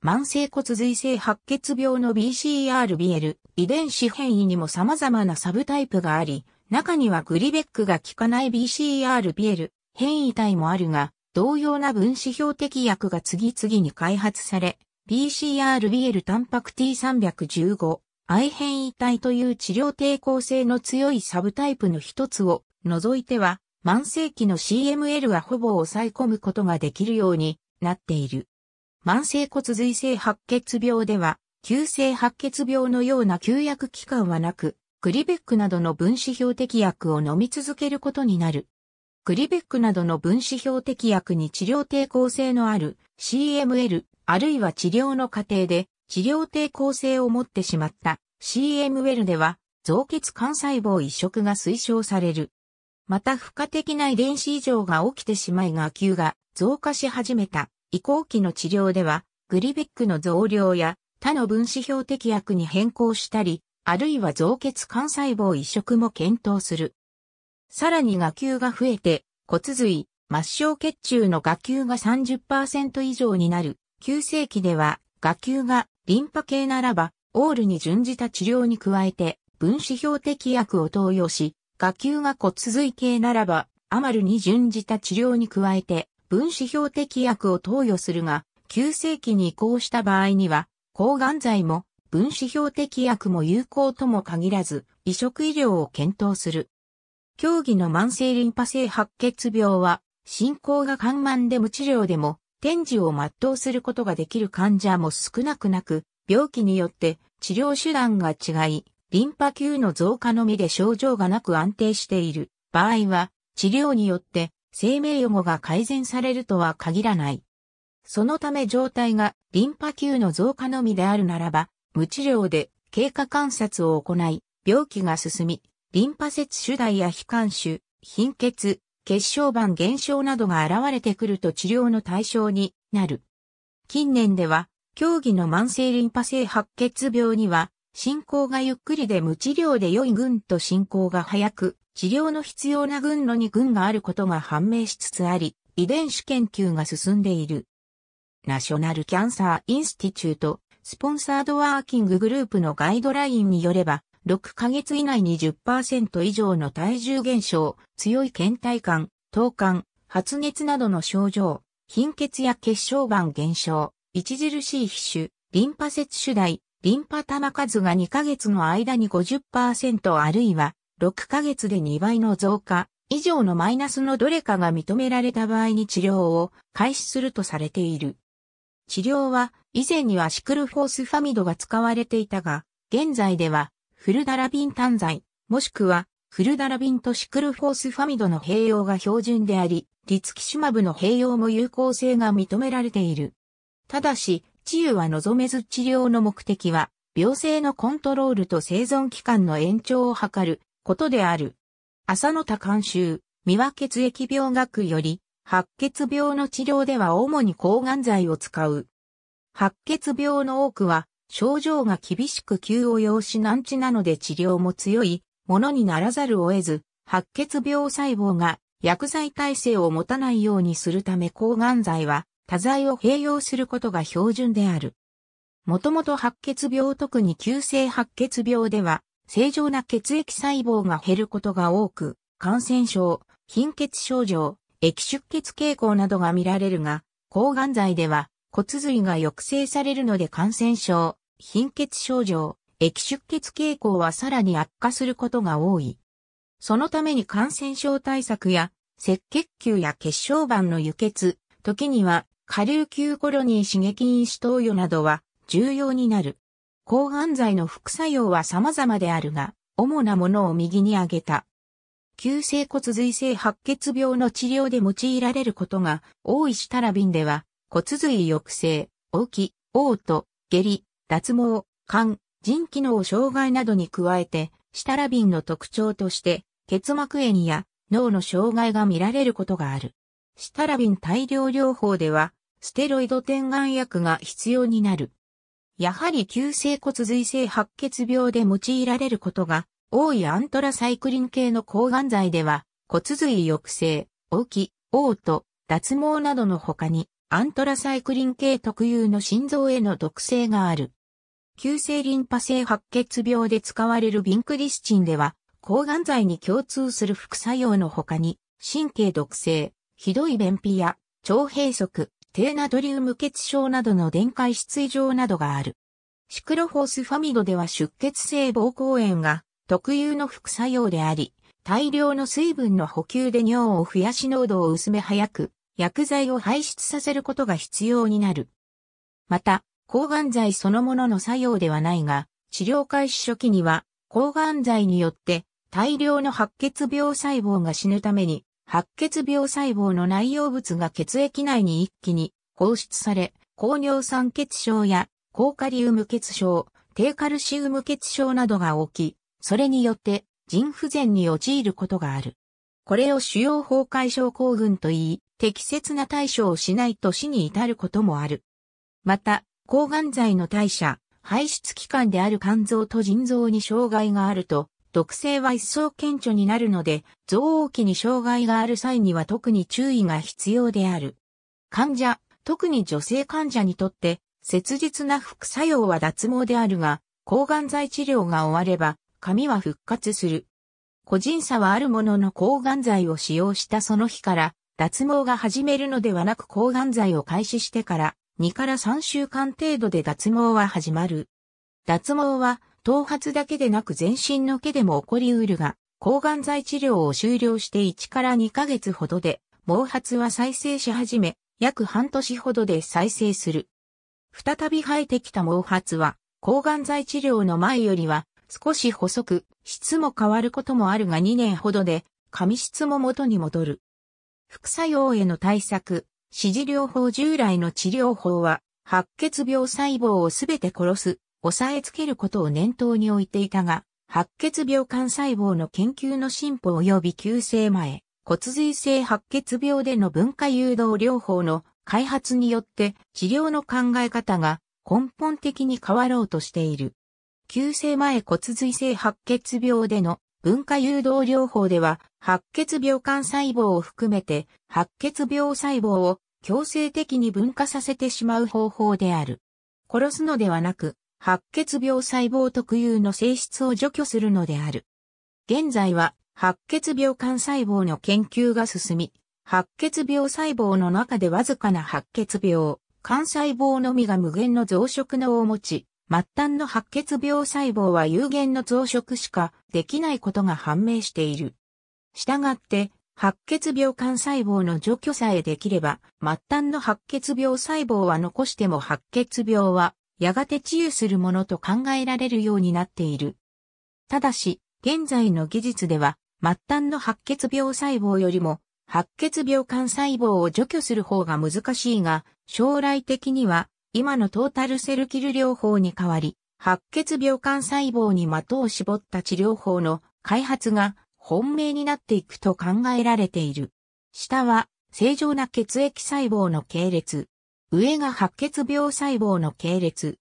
慢性骨髄性白血病の BCR-BL 遺伝子変異にも様々なサブタイプがあり、中にはグリベックが効かない BCR-BL 変異体もあるが、同様な分子標的薬が次々に開発され、BCR-BL タンパク T315 愛変異体という治療抵抗性の強いサブタイプの一つを除いては、慢性期の CML はほぼ抑え込むことができるようになっている。慢性骨髄性白血病では、急性白血病のような休薬期間はなく、クリベックなどの分子標的薬を飲み続けることになる。クリベックなどの分子標的薬に治療抵抗性のある CML あるいは治療の過程で治療抵抗性を持ってしまった CM ウェルでは、増血幹細胞移植が推奨される。また、付加的な遺伝子異常が起きてしまいが球が増加し始めた移行期の治療では、グリベックの増量や他の分子標的薬に変更したり、あるいは増血幹細胞移植も検討する。さらに画球が増えて、骨髄、末梢血中の画球が30%以上になる、急性期では、画球がリンパ系ならば、オールに準じた治療に加えて、分子標的薬を投与し、下級が骨髄系ならば、アマルに準じた治療に加えて、分子標的薬を投与するが、急性期に移行した場合には、抗がん剤も分子標的薬も有効とも限らず、移植医療を検討する。競技の慢性リンパ性白血病は、進行が緩慢で無治療でも展示を全うすることができる患者も少なくなく、病気によって治療手段が違い、リンパ球の増加のみで症状がなく安定している場合は、治療によって生命予後が改善されるとは限らない。そのため状態がリンパ球の増加のみであるならば、無治療で経過観察を行い、病気が進み、リンパ節主題や非肝腫、貧血、血小板減少などが現れてくると治療の対象になる。近年では、競技の慢性リンパ性白血病には、進行がゆっくりで無治療で良い群と進行が早く、治療の必要な群の2群があることが判明しつつあり、遺伝子研究が進んでいる。ナショナルキャンサーインスティチュート、スポンサードワーキンググループのガイドラインによれば、6ヶ月以内に10%以上の体重減少、強い倦怠感、頭感、発熱などの症状、貧血や血小板減少、著しい皮腫、リンパ節主題、リンパ玉数が2ヶ月の間に50%あるいは6ヶ月で2倍の増加以上のマイナスのどれかが認められた場合に治療を開始するとされている。治療は以前にはシクルフォースファミドが使われていたが、現在ではフルダラビン単剤、もしくは、フルダラビンとシクルフォースファミドの併用が標準であり、リツキシュマブの併用も有効性が認められている。ただし、治癒は望めず治療の目的は、病性のコントロールと生存期間の延長を図ることである。朝の多感臭、未和血液病学より、白血病の治療では主に抗がん剤を使う。白血病の多くは症状が厳しく急を要し難治なので治療も強いものにならざるを得ず、白血病細胞が薬剤耐性を持たないようにするため抗がん剤は多剤を併用することが標準である。もともと白血病特に急性白血病では正常な血液細胞が減ることが多く、感染症、貧血症状、液出血傾向などが見られるが、抗がん剤では骨髄が抑制されるので感染症、貧血症状、液出血傾向はさらに悪化することが多い。そのために感染症対策や、赤血球や血小板の輸血、時には、下流球コロニー刺激因子投与などは重要になる。抗がん剤の副作用は様々であるが、主なものを右に挙げた。急性骨髄性白血病の治療で用いられることが多いシタラビンでは、骨髄抑制、大き、嘔吐、下痢、脱毛、肝、腎機能障害などに加えて、シタラビンの特徴として、結膜炎や脳の障害が見られることがある。シタラビン大量療法では、ステロイド点眼薬が必要になる。やはり急性骨髄性白血病で用いられることが多いアントラサイクリン系の抗がん剤では骨髄抑制、大き、嘔吐、脱毛などの他にアントラサイクリン系特有の心臓への毒性がある。急性リンパ性白血病で使われるビンクリスチンでは、抗がん剤に共通する副作用の他に、神経毒性、ひどい便秘や、腸閉塞、低ナトリウム血症などの電解質異常などがある。シクロフォスファミドでは出血性膀胱炎が特有の副作用であり、大量の水分の補給で尿を増やし濃度を薄め早く、薬剤を排出させることが必要になる。また、抗がん剤そのものの作用ではないが、治療開始初期には、抗がん剤によって大量の白血病細胞が死ぬために、白血病細胞の内容物が血液内に一気に放出され、高尿酸血症や高カリウム血症、低カルシウム血症などが起き、それによって腎不全に陥ることがある。これを腫瘍崩壊症候群といい、適切な対処をしないと死に至ることもある。また、抗がん剤の代謝、排出器官である肝臓と腎臓に障害があると、毒性は一層顕著になるので、増器に障害がある際には特に注意が必要である。患者、特に女性患者にとって、切実な副作用は脱毛であるが、抗がん剤治療が終われば、髪は復活する。個人差はあるものの抗がん剤を使用したその日から、脱毛が始めるのではなく抗がん剤を開始してから2から3週間程度で脱毛は始まる。脱毛は頭髪だけでなく全身の毛でも起こりうるが、抗がん剤治療を終了して1から2ヶ月ほどで、毛髪は再生し始め、約半年ほどで再生する。再び生えてきた毛髪は、抗がん剤治療の前よりは少し細く、質も変わることもあるが2年ほどで、髪質も元に戻る。副作用への対策、支持療法従来の治療法は、白血病細胞をすべて殺す、抑えつけることを念頭に置いていたが、白血病幹細胞の研究の進歩及び急性前、骨髄性白血病での分化誘導療法の開発によって治療の考え方が根本的に変わろうとしている。急性前骨髄性白血病での分化誘導療法では、白血病幹細胞を含めて、白血病細胞を強制的に分化させてしまう方法である。殺すのではなく、白血病細胞特有の性質を除去するのである。現在は、白血病幹細胞の研究が進み、白血病細胞の中でわずかな白血病、幹細胞のみが無限の増殖能を持ち、末端の白血病細胞は有限の増殖しかできないことが判明している。したがって、白血病幹細胞の除去さえできれば、末端の白血病細胞は残しても白血病は、やがて治癒するものと考えられるようになっている。ただし、現在の技術では、末端の白血病細胞よりも、白血病幹細胞を除去する方が難しいが、将来的には今のトータルセルキル療法に代わり、白血病幹細胞に的を絞った治療法の開発が本命になっていくと考えられている。下は正常な血液細胞の系列。上が白血病細胞の系列。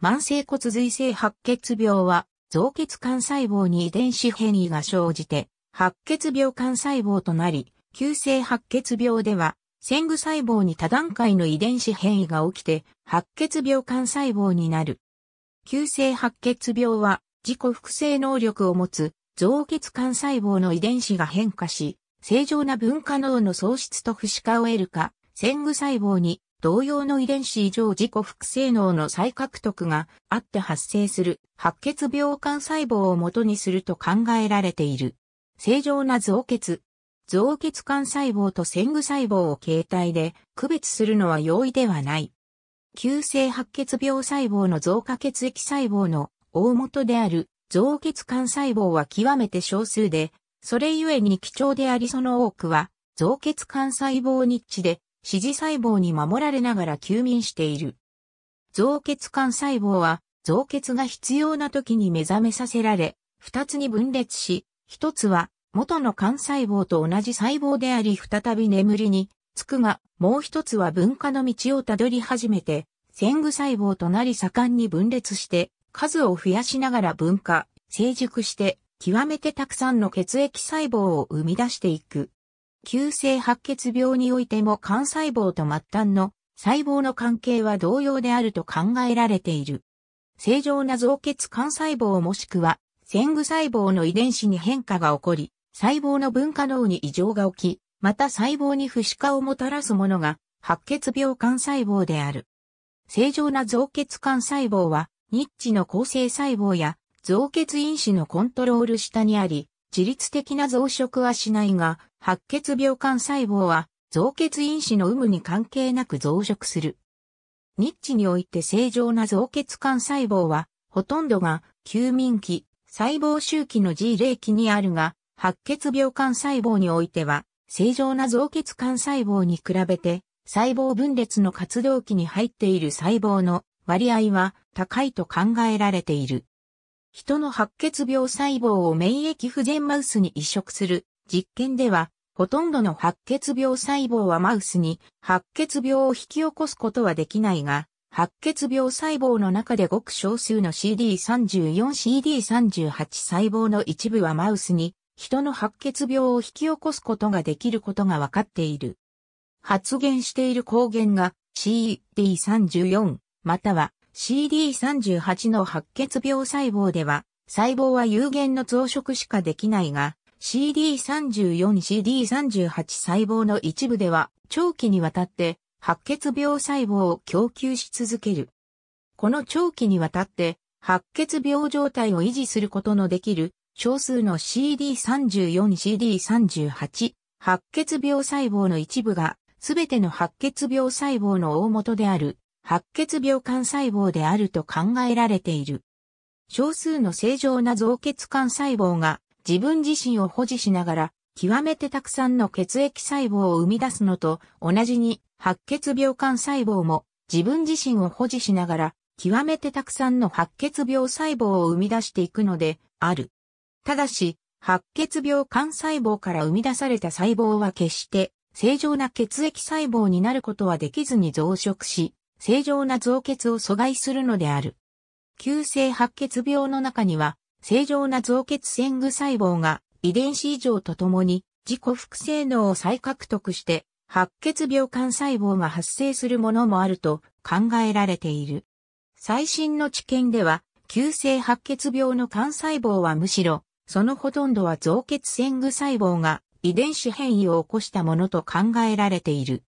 慢性骨髄性白血病は、造血幹細胞に遺伝子変異が生じて、白血病幹細胞となり、急性白血病では、線具細胞に多段階の遺伝子変異が起きて、白血病幹細胞になる。急性白血病は、自己複製能力を持つ、造血幹細胞の遺伝子が変化し、正常な分化能の喪失と不死化を得るか、線具細胞に同様の遺伝子異常自己複製能の再獲得があって発生する白血病幹細胞を元にすると考えられている。正常な増血、造血幹細胞と潜具細胞を形態で区別するのは容易ではない。急性白血病細胞の増加血液細胞の大元である造血幹細胞は極めて少数で、それゆえに貴重でありその多くは、造血幹細胞にッで、支持細胞に守られながら休眠している。造血幹細胞は、造血が必要な時に目覚めさせられ、二つに分裂し、一つは元の幹細胞と同じ細胞であり再び眠りにつくが、もう一つは分化の道をたどり始めて、線具細胞となり盛んに分裂して、数を増やしながら分化、成熟して、極めてたくさんの血液細胞を生み出していく。急性白血病においても幹細胞と末端の細胞の関係は同様であると考えられている。正常な増血幹細胞もしくは、線具細胞の遺伝子に変化が起こり、細胞の分化能に異常が起き、また細胞に不死化をもたらすものが白血病幹細胞である。正常な造血幹細胞は、ニッチの構成細胞や造血因子のコントロール下にあり、自律的な増殖はしないが、白血病幹細胞は造血因子の有無に関係なく増殖する。ニッチにおいて正常な造血幹細胞は、ほとんどが休眠期、細胞周期の G 0期にあるが、白血病幹細胞においては、正常な造血幹細胞に比べて、細胞分裂の活動期に入っている細胞の割合は高いと考えられている。人の白血病細胞を免疫不全マウスに移植する実験では、ほとんどの白血病細胞はマウスに白血病を引き起こすことはできないが、白血病細胞の中でごく少数の CD34、CD38 細胞の一部はマウスに人の白血病を引き起こすことができることが分かっている。発現している抗原が CD34 または CD38 の白血病細胞では細胞は有限の増殖しかできないが CD34、CD38 細胞の一部では長期にわたって白血病細胞を供給し続ける。この長期にわたって白血病状態を維持することのできる少数の CD34CD38、白血病細胞の一部が、すべての白血病細胞の大元である、白血病幹細胞であると考えられている。少数の正常な造血幹細胞が自分自身を保持しながら、極めてたくさんの血液細胞を生み出すのと同じに、白血病幹細胞も自分自身を保持しながら、極めてたくさんの白血病細胞を生み出していくので、ある。ただし、白血病幹細胞から生み出された細胞は決して正常な血液細胞になることはできずに増殖し、正常な増血を阻害するのである。急性白血病の中には、正常な増血線具細胞が遺伝子異常とともに自己複製能を再獲得して白血病幹細胞が発生するものもあると考えられている。最新の知見では、急性白血病の幹細胞はむしろそのほとんどは造血線具細胞が遺伝子変異を起こしたものと考えられている。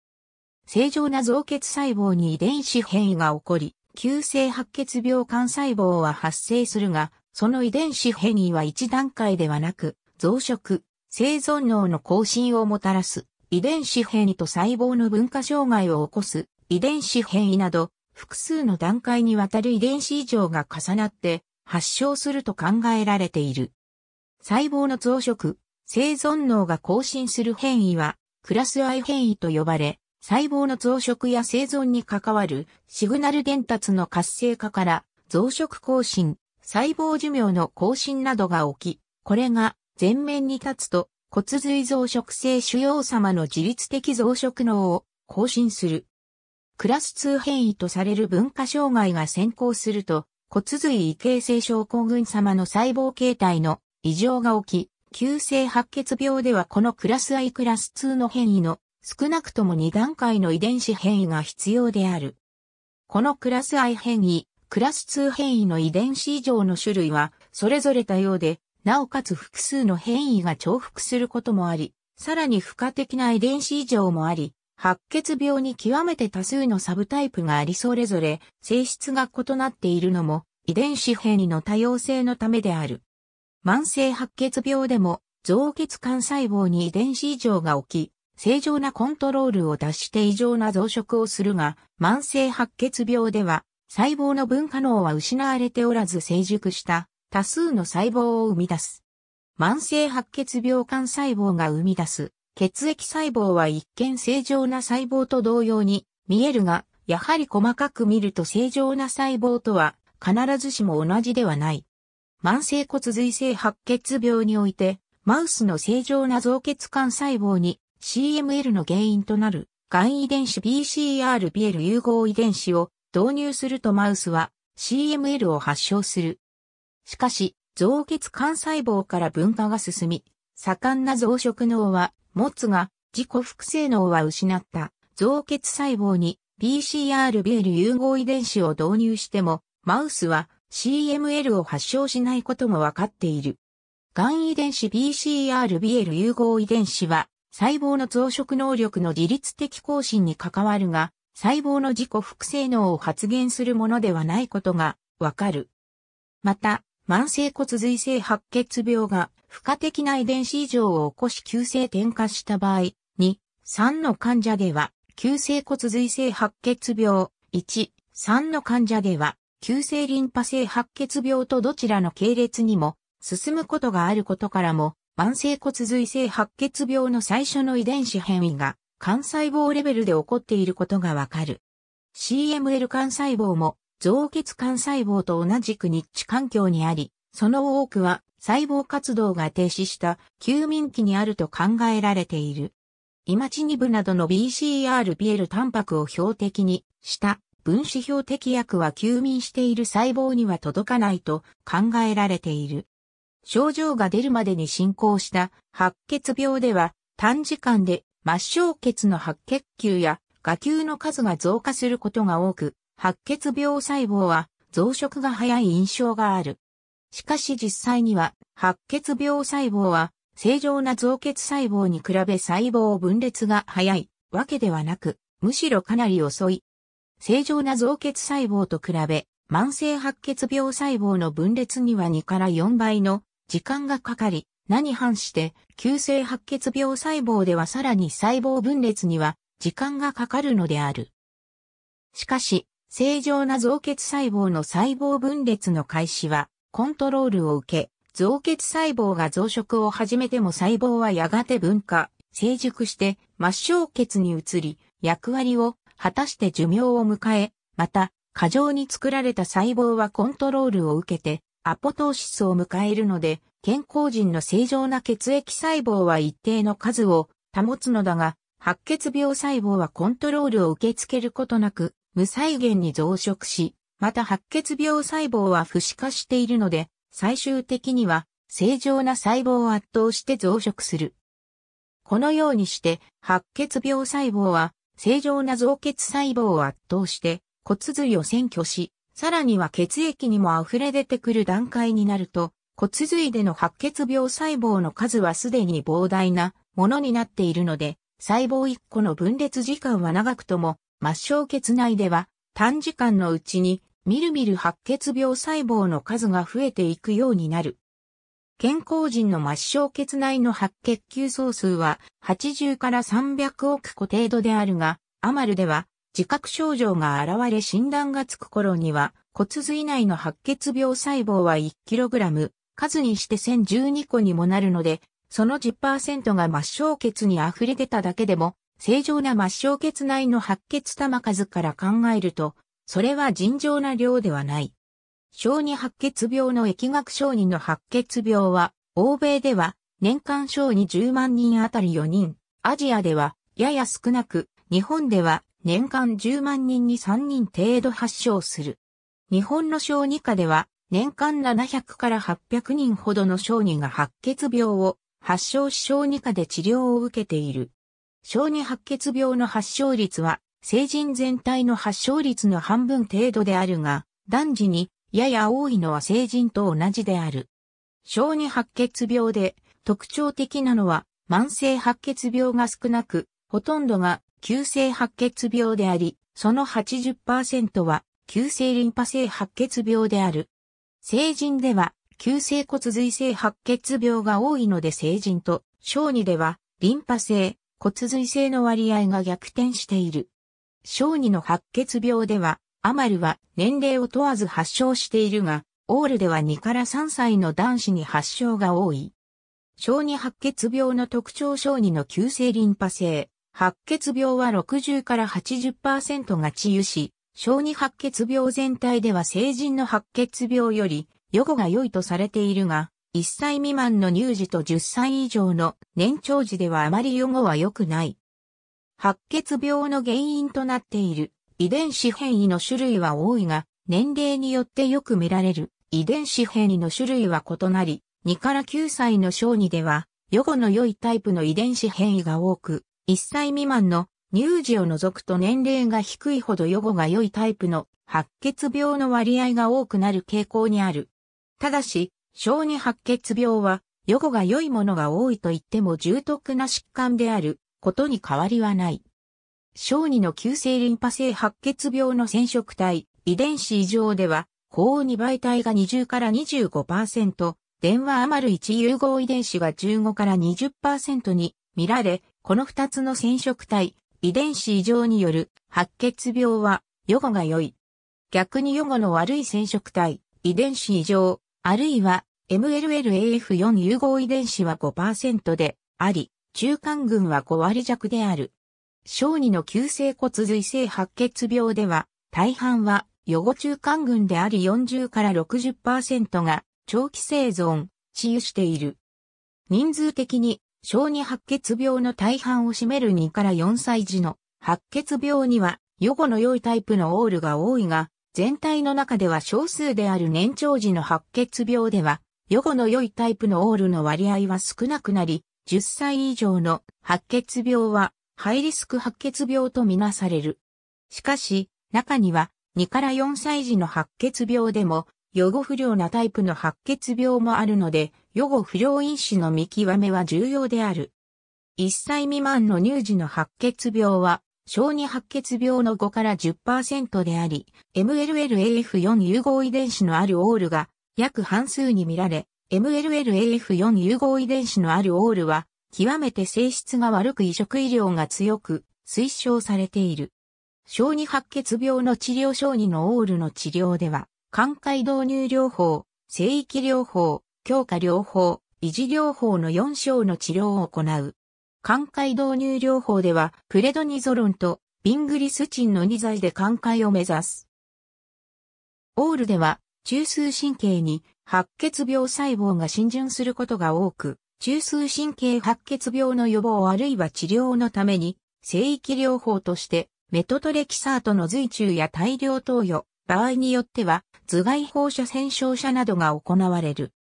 正常な造血細胞に遺伝子変異が起こり、急性白血病肝細胞は発生するが、その遺伝子変異は一段階ではなく、増殖、生存能の更新をもたらす、遺伝子変異と細胞の分化障害を起こす、遺伝子変異など、複数の段階にわたる遺伝子異常が重なって発症すると考えられている。細胞の増殖、生存能が更新する変異は、クラス I 変異と呼ばれ、細胞の増殖や生存に関わるシグナル伝達の活性化から増殖更新、細胞寿命の更新などが起き、これが前面に立つと骨髄増殖性腫瘍様の自律的増殖能を更新する。クラス2変異とされる文化障害が先行すると骨髄異形成症候群様の細胞形態の異常が起き、急性白血病ではこのクラス I クラス2の変異の少なくとも2段階の遺伝子変異が必要である。このクラス I 変異、クラス2変異の遺伝子異常の種類はそれぞれ多様で、なおかつ複数の変異が重複することもあり、さらに付加的な遺伝子異常もあり、白血病に極めて多数のサブタイプがありそれぞれ性質が異なっているのも遺伝子変異の多様性のためである。慢性白血病でも、増血幹細胞に遺伝子異常が起き、正常なコントロールを脱して異常な増殖をするが、慢性白血病では、細胞の分化能は失われておらず成熟した多数の細胞を生み出す。慢性白血病幹細胞が生み出す血液細胞は一見正常な細胞と同様に見えるが、やはり細かく見ると正常な細胞とは必ずしも同じではない。慢性骨髄性白血病において、マウスの正常な増血幹細胞に CML の原因となる、がん遺伝子 BCR-BL 融合遺伝子を導入するとマウスは CML を発症する。しかし、増血幹細胞から分化が進み、盛んな増殖脳は持つが、自己複製脳は失った増血細胞に BCR-BL 融合遺伝子を導入しても、マウスは CML を発症しないこともわかっている。がん遺伝子 BCR-BL 融合遺伝子は、細胞の増殖能力の自律的更新に関わるが、細胞の自己複製能を発現するものではないことがわかる。また、慢性骨髄性白血病が不可的な遺伝子異常を起こし急性転化した場合、2、3の患者では、急性骨髄性白血病、1、3の患者では、急性リンパ性白血病とどちらの系列にも進むことがあることからも、慢性骨髄性白血病の最初の遺伝子変異が肝細胞レベルで起こっていることがわかる。CML 肝細胞も造血肝細胞と同じく日地環境にあり、その多くは細胞活動が停止した休眠期にあると考えられている。イマチニブなどの BCR-PL タンパクを標的にした分子標的薬は休眠している細胞には届かないと考えられている。症状が出るまでに進行した白血病では短時間で末梢血の白血球や芽球の数が増加することが多く、白血病細胞は増殖が早い印象がある。しかし実際には白血病細胞は正常な造血細胞に比べ細胞分裂が早いわけではなく、むしろかなり遅い正常な造血細胞と比べ、慢性白血病細胞の分裂には2から4倍の時間がかかり、何反して、急性白血病細胞ではさらに細胞分裂には時間がかかるのである。しかし、正常な造血細胞の細胞分裂の開始は、コントロールを受け、造血細胞が増殖を始めても細胞はやがて分化、成熟して、末梢血に移り、役割を果たして寿命を迎え、また、過剰に作られた細胞はコントロールを受けて、アポトーシスを迎えるので、健康人の正常な血液細胞は一定の数を保つのだが、白血病細胞はコントロールを受け付けることなく、無再現に増殖し、また白血病細胞は不死化しているので、最終的には正常な細胞を圧倒して増殖する。このようにして白血病細胞は正常な造血細胞を圧倒して骨髄を占拠し、さらには血液にも溢れ出てくる段階になると、骨髄での白血病細胞の数はすでに膨大なものになっているので、細胞1個の分裂時間は長くとも、末梢血内では短時間のうちにみるみる白血病細胞の数が増えていくようになる。健康人の末梢血内の白血球総数は80から300億個程度であるが、アマルでは自覚症状が現れ診断がつく頃には骨髄内の白血病細胞は 1kg、数にして1012個にもなるので、その10%が末梢血に溢れ出ただけでも、正常な末梢血内の白血玉数から考えると、それは尋常な量ではない。小児白血病の疫学小児の白血病は、欧米では年間小児10万人あたり4人、アジアではやや少なく、日本では年間10万人に3人程度発症する。日本の小児科では年間700から800人ほどの小児が白血病を発症し小児科で治療を受けている。小児白血病の発症率は成人全体の発症率の半分程度であるが、男児にやや多いのは成人と同じである。小児白血病で特徴的なのは慢性白血病が少なく、ほとんどが急性白血病であり、その80%は急性リンパ性白血病である。成人では急性骨髄性白血病が多いので成人と小児ではリンパ性、骨髄性の割合が逆転している。小児の白血病ではアマルは年齢を問わず発症しているが、オールでは2から3歳の男子に発症が多い。小児白血病の特徴小児の急性リンパ性。白血病は60から80%が治癒し、小児白血病全体では成人の白血病より予後が良いとされているが、1歳未満の乳児と10歳以上の年長児ではあまり予後は良くない。白血病の原因となっている遺伝子変異の種類は多いが、年齢によってよく見られる遺伝子変異の種類は異なり、2から9歳の小児では、予後の良いタイプの遺伝子変異が多く、1歳未満の乳児を除くと年齢が低いほど予後が良いタイプの白血病の割合が多くなる傾向にある。ただし、小児白血病は予後が良いものが多いと言っても重篤な疾患であることに変わりはない。小児の急性リンパ性白血病の染色体、遺伝子異常では、高2倍体が20から25%、電話余る1融合遺伝子が15から20%に見られ、この2つの染色体、遺伝子異常による白血病は予後が良い。逆に予後の悪い染色体、遺伝子異常、あるいは MLLAF4 融合遺伝子は5%であり、中間群は5割弱である。小児の急性骨髄性白血病では、大半は予後中間群であり40から60%が長期生存、治癒している。人数的に小児白血病の大半を占める2から4歳児の白血病には予後の良いタイプのオールが多いが、全体の中では少数である年長児の白血病では、予後の良いタイプのオールの割合は少なくなり、10歳以上の白血病はハイリスク白血病とみなされる。しかし、中には2から4歳児の白血病でも予後不良なタイプの白血病もあるので、予後不良因子の見極めは重要である。1歳未満の乳児の白血病は、小児白血病の5から10%であり、MLLAF4 融合遺伝子のあるオールが約半数に見られ、MLLAF4 融合遺伝子のあるオールは極めて性質が悪く移植医療が強く推奨されている。小児白血病の治療小児のオールの治療では、寛解導入療法、生育療法、強化療法、維持療法の4章の治療を行う。寛解導入療法では、プレドニゾロンとビングリスチンの2剤で寛解を目指す。オールでは、中枢神経に白血病細胞が浸潤することが多く、中枢神経白血病の予防あるいは治療のために、生域療法として、メトトレキサートの随中や大量投与、場合によっては、頭蓋放射線照射などが行われる。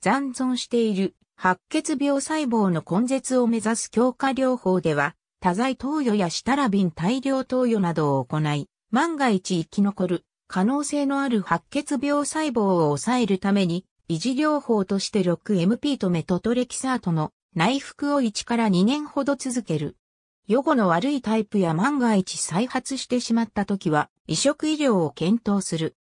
残存している白血病細胞の根絶を目指す強化療法では、多剤投与やシタラビン大量投与などを行い、万が一生き残る可能性のある白血病細胞を抑えるために維持療法として 6MP とメトトレキサートの内服を1から2年ほど続ける。予後の悪いタイプや万が一再発してしまった時は移植医療を検討する。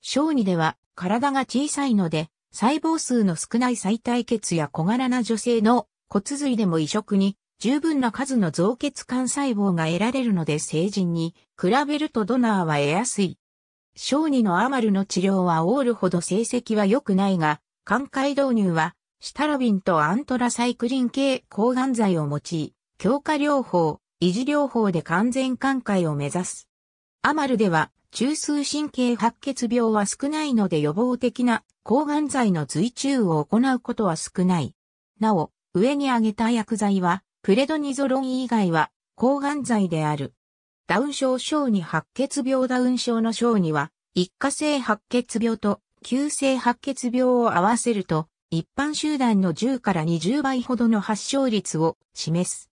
小児では体が小さいので細胞数の少ない再体血や小柄な女性の骨髄でも移植に十分な数の造血幹細胞が得られるので成人に比べるとドナーは得やすい。小児のアマルの治療はオールほど成績は良くないが、寛解導入は、シタロビンとアントラサイクリン系抗がん剤を用い、強化療法、維持療法で完全寛解を目指す。アマルでは、中枢神経白血病は少ないので予防的な抗がん剤の追注を行うことは少ない。なお、上に挙げた薬剤は、プレドニゾロン以外は抗がん剤である。ダウン症小児白血病ダウン症の小児は、一過性白血病と急性白血病を合わせると、一般集団の10から20倍ほどの発症率を示す。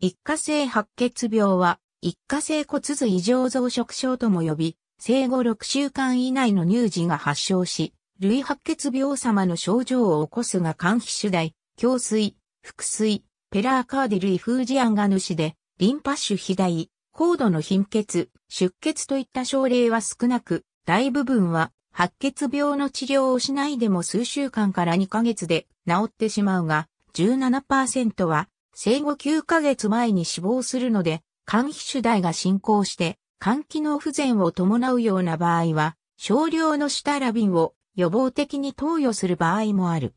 一過性白血病は、一過性骨髄異常増殖症とも呼び、生後6週間以内の乳児が発症し、類白血病様の症状を起こすが肝皮主大、胸水、腹水、ペラーカーディ類風ジアンが主で、リンパ腫肥大、高度の貧血、出血といった症例は少なく、大部分は白血病の治療をしないでも数週間から2ヶ月で治ってしまうが、17%は生後9ヶ月前に死亡するので、肝皮腫大が進行して、肝機能不全を伴うような場合は、少量のシタラビンを予防的に投与する場合もある。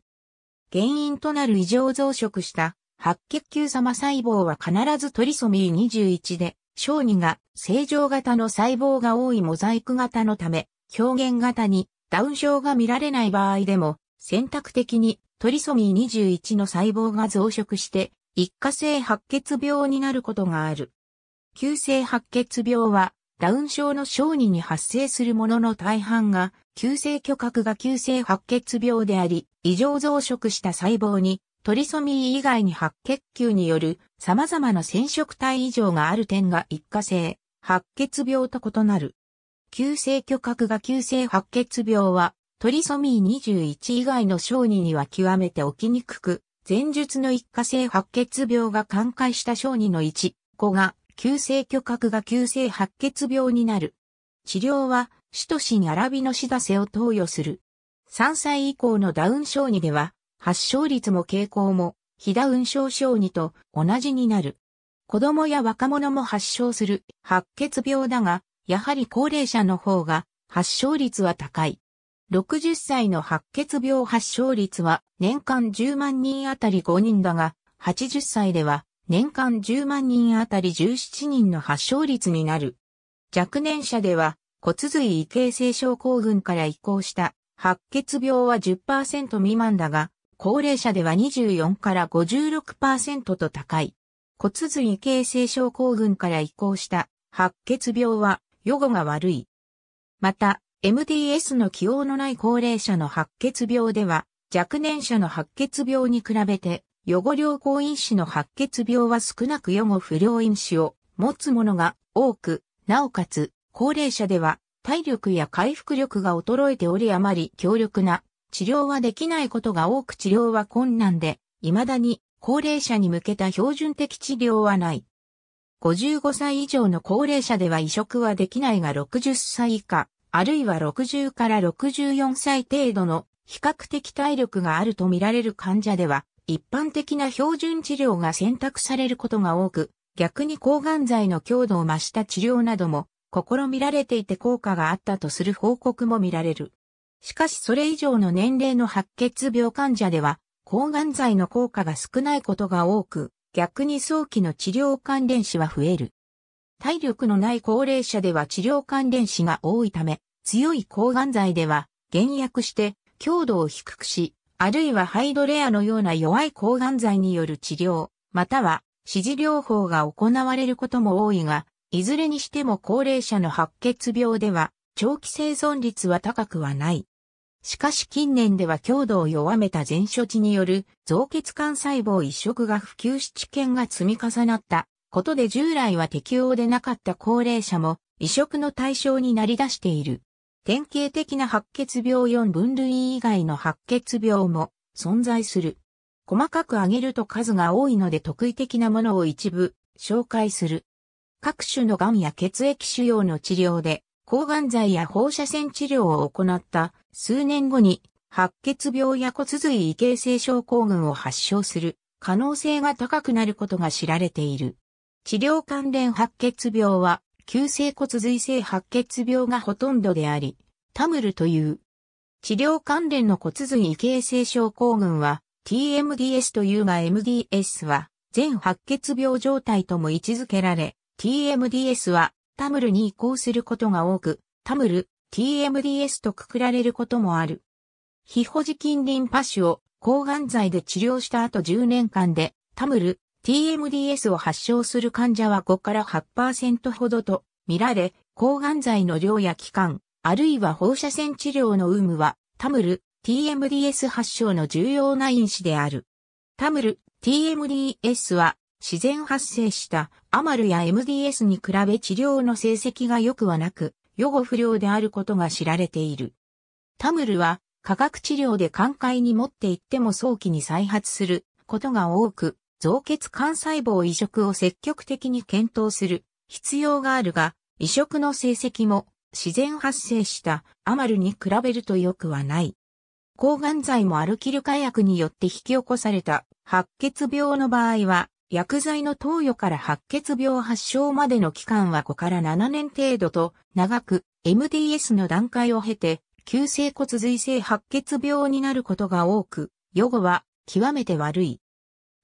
原因となる異常増殖した白血球様細胞は必ずトリソミー21で小児が正常型の細胞が多いモザイク型のため、表現型にダウン症が見られない場合でも、選択的にトリソミー21の細胞が増殖して、一過性白血病になることがある。急性白血病は、ダウン症の小児に発生するものの大半が、急性巨核が急性白血病であり、異常増殖した細胞にトリソミー以外に白血球による様々な染色体異常がある点が一過性、白血病と異なる。急性巨核が急性白血病は、トリソミー21以外の小児には極めて起きにくく、前述の一過性白血病が寛解した小児の1個が、急性巨核が急性白血病になる。治療は、シトシンアラビノシダセを投与する。3歳以降のダウン小児では、発症率も傾向も、肥大運症小児と同じになる。子供や若者も発症する白血病だが、やはり高齢者の方が発症率は高い。60歳の白血病発症率は年間10万人あたり5人だが、80歳では年間10万人あたり17人の発症率になる。若年者では骨髄異形成症候群から移行した白血病は10%未満だが、高齢者では24から56%と高い。骨髄形成症候群から移行した白血病は予後が悪い。また、MDS の起用のない高齢者の白血病では、若年者の白血病に比べて、予後良好因子の白血病は少なく予後不良因子を持つ者が多く、なおかつ、高齢者では体力や回復力が衰えておりあまり強力な治療はできないことが多く治療は困難で、未だに高齢者に向けた標準的治療はない。55歳以上の高齢者では移植はできないが60歳以下、あるいは60から64歳程度の比較的体力があると見られる患者では、一般的な標準治療が選択されることが多く、逆に抗がん剤の強度を増した治療なども試みられていて効果があったとする報告も見られる。しかしそれ以上の年齢の白血病患者では、抗がん剤の効果が少ないことが多く、逆に早期の治療関連死は増える。体力のない高齢者では治療関連死が多いため、強い抗がん剤では減薬して強度を低くし、あるいはハイドレアのような弱い抗がん剤による治療、または支持療法が行われることも多いが、いずれにしても高齢者の白血病では長期生存率は高くはない。しかし近年では強度を弱めた前処置による増血管細胞移植が普及し知見が積み重なったことで従来は適応でなかった高齢者も移植の対象になり出している。典型的な白血病4分類以外の白血病も存在する。細かく挙げると数が多いので特異的なものを一部紹介する。各種の癌や血液腫瘍の治療で抗がん剤や放射線治療を行った数年後に白血病や骨髄異形成症候群を発症する可能性が高くなることが知られている。治療関連白血病は、急性骨髄性白血病がほとんどであり、タムルという。治療関連の骨髄異形成症候群は、TMDS というが MDS は、全白血病状態とも位置づけられ、TMDS はタムルに移行することが多く、タムル、TMDS とくくられることもある。非保持菌リンパ腫を抗がん剤で治療した後10年間で、タムル、TMDS を発症する患者は5から8%ほどと見られ、抗がん剤の量や期間、あるいは放射線治療の有無は、タムル、TMDS 発症の重要な因子である。タムル、TMDS は、自然発生したアマルや MDS に比べ治療の成績が良くはなく、予後不良であることが知られている。タムルは化学治療で寛解に持っていっても早期に再発することが多く、造血幹細胞移植を積極的に検討する必要があるが、移植の成績も自然発生したアマルに比べると良くはない。抗がん剤もアルキル化薬によって引き起こされた白血病の場合は薬剤の投与から白血病発症までの期間は5から7年程度と長く MDS の段階を経て急性骨髄性白血病になることが多く、予後は極めて悪い。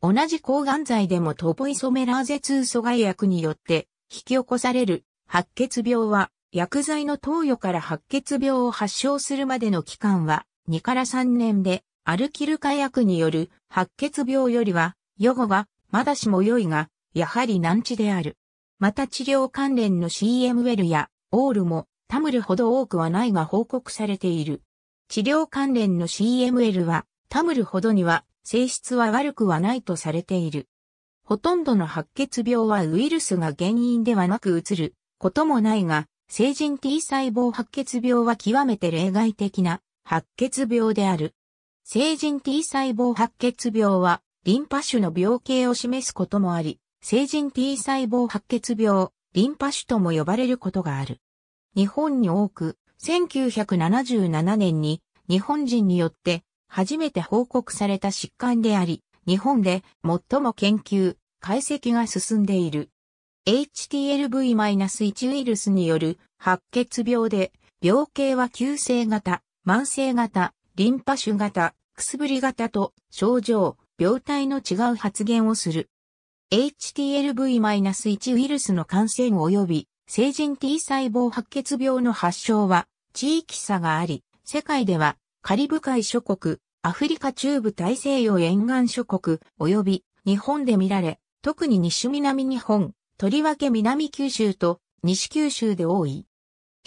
同じ抗がん剤でもトボイソメラーゼ2阻害薬によって引き起こされる白血病は薬剤の投与から白血病を発症するまでの期間は2から3年でアルキル化薬による白血病よりは予後はまだしも良いが、やはり難治である。また治療関連の CM ウェルやオールもタムルほど多くはないが報告されている。治療関連の CML はタムルほどには性質は悪くはないとされている。ほとんどの白血病はウイルスが原因ではなく移ることもないが、成人 T 細胞白血病は極めて例外的な白血病である。成人 T 細胞白血病はリンパ腫の病形を示すこともあり、成人 T 細胞白血病、リンパ腫とも呼ばれることがある。日本に多く、1977年に日本人によって初めて報告された疾患であり、日本で最も研究、解析が進んでいる。HTLV-1 ウイルスによる白血病で、病形は急性型、慢性型、リンパ腫型、くすぶり型と症状、病態の違う発言をする。HTLV-1 ウイルスの感染及び成人 T 細胞白血病の発症は地域差があり、世界ではカリブ海諸国、アフリカ中部大西洋沿岸諸国及び日本で見られ、特に西南日本、とりわけ南九州と西九州で多い。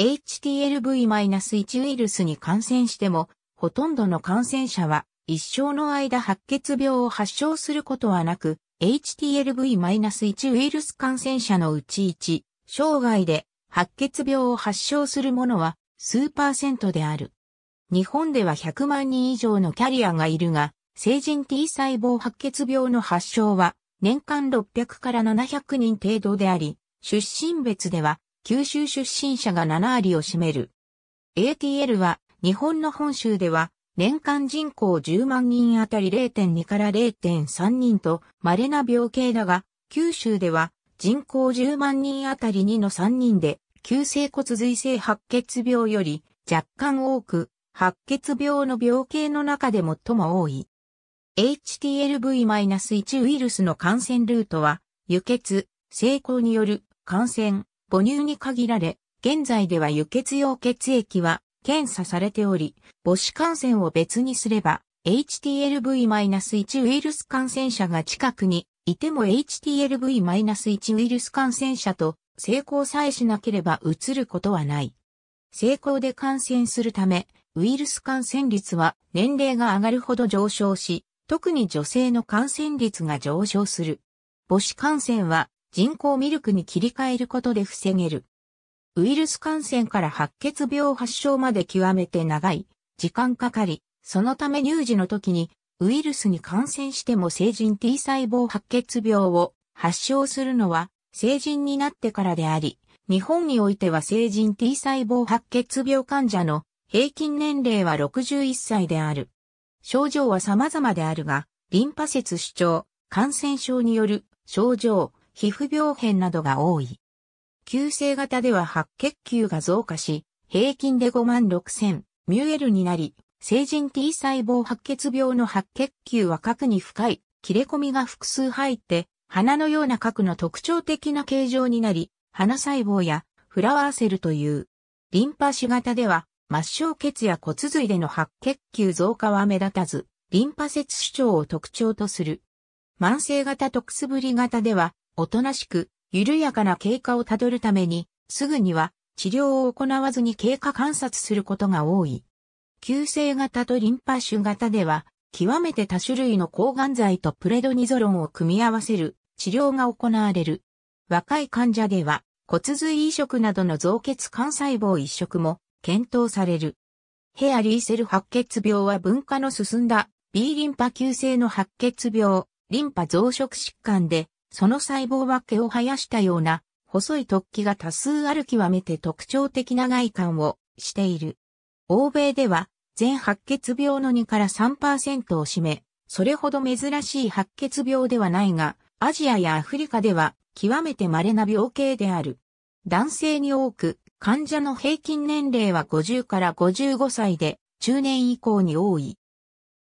HTLV-1 ウイルスに感染しても、ほとんどの感染者は一生の間白血病を発症することはなく、HTLV-1 ウイルス感染者のうち1、生涯で白血病を発症する者は数パーセントである。日本では100万人以上のキャリアがいるが、成人 T 細胞白血病の発症は年間600から700人程度であり、出身別では九州出身者が7割を占める。ATL は日本の本州では年間人口10万人あたり0.2から0.3人と稀な病形だが、九州では人口10万人あたり2の3人で、急性骨髄性白血病より若干多く、白血病の病形の中で最も多い。HTLV-1 ウイルスの感染ルートは、輸血、性交による感染、母乳に限られ、現在では輸血用血液は検査されており、母子感染を別にすれば、HTLV-1 ウイルス感染者が近くにいても HTLV-1 ウイルス感染者と成功さえしなければ移ることはない。成功で感染するため、ウイルス感染率は年齢が上がるほど上昇し、特に女性の感染率が上昇する。母子感染は人工ミルクに切り替えることで防げる。ウイルス感染から白血病発症まで極めて長い時間かかり、そのため乳児の時にウイルスに感染しても成人 T 細胞白血病を発症するのは成人になってからであり、日本においては成人 T 細胞白血病患者の平均年齢は61歳である。症状は様々であるが、リンパ節主張、感染症による症状、皮膚病変などが多い。急性型では白血球が増加し、平均で5万6千ミュエルになり、成人 T 細胞白血病の白血球は核に深い切れ込みが複数入って、花のような核の特徴的な形状になり、花細胞やフラワーセルという。リンパ種型では、末梢血や骨髄での白血球増加は目立たず、リンパ節主張を特徴とする。慢性型トクスブリ型では、おとなしく、緩やかな経過をたどるために、すぐには治療を行わずに経過観察することが多い。急性型とリンパ腫型では、極めて多種類の抗がん剤とプレドニゾロンを組み合わせる治療が行われる。若い患者では骨髄移植などの造血幹細胞移植も検討される。ヘアリーセル白血病は分化の進んだ B リンパ急性の白血病、リンパ増殖疾患でその細胞は毛を生やしたような、細い突起が多数ある極めて特徴的な外観をしている。欧米では、全白血病の2から3%を占め、それほど珍しい白血病ではないが、アジアやアフリカでは極めて稀な病形である。男性に多く、患者の平均年齢は50から55歳で、中年以降に多い。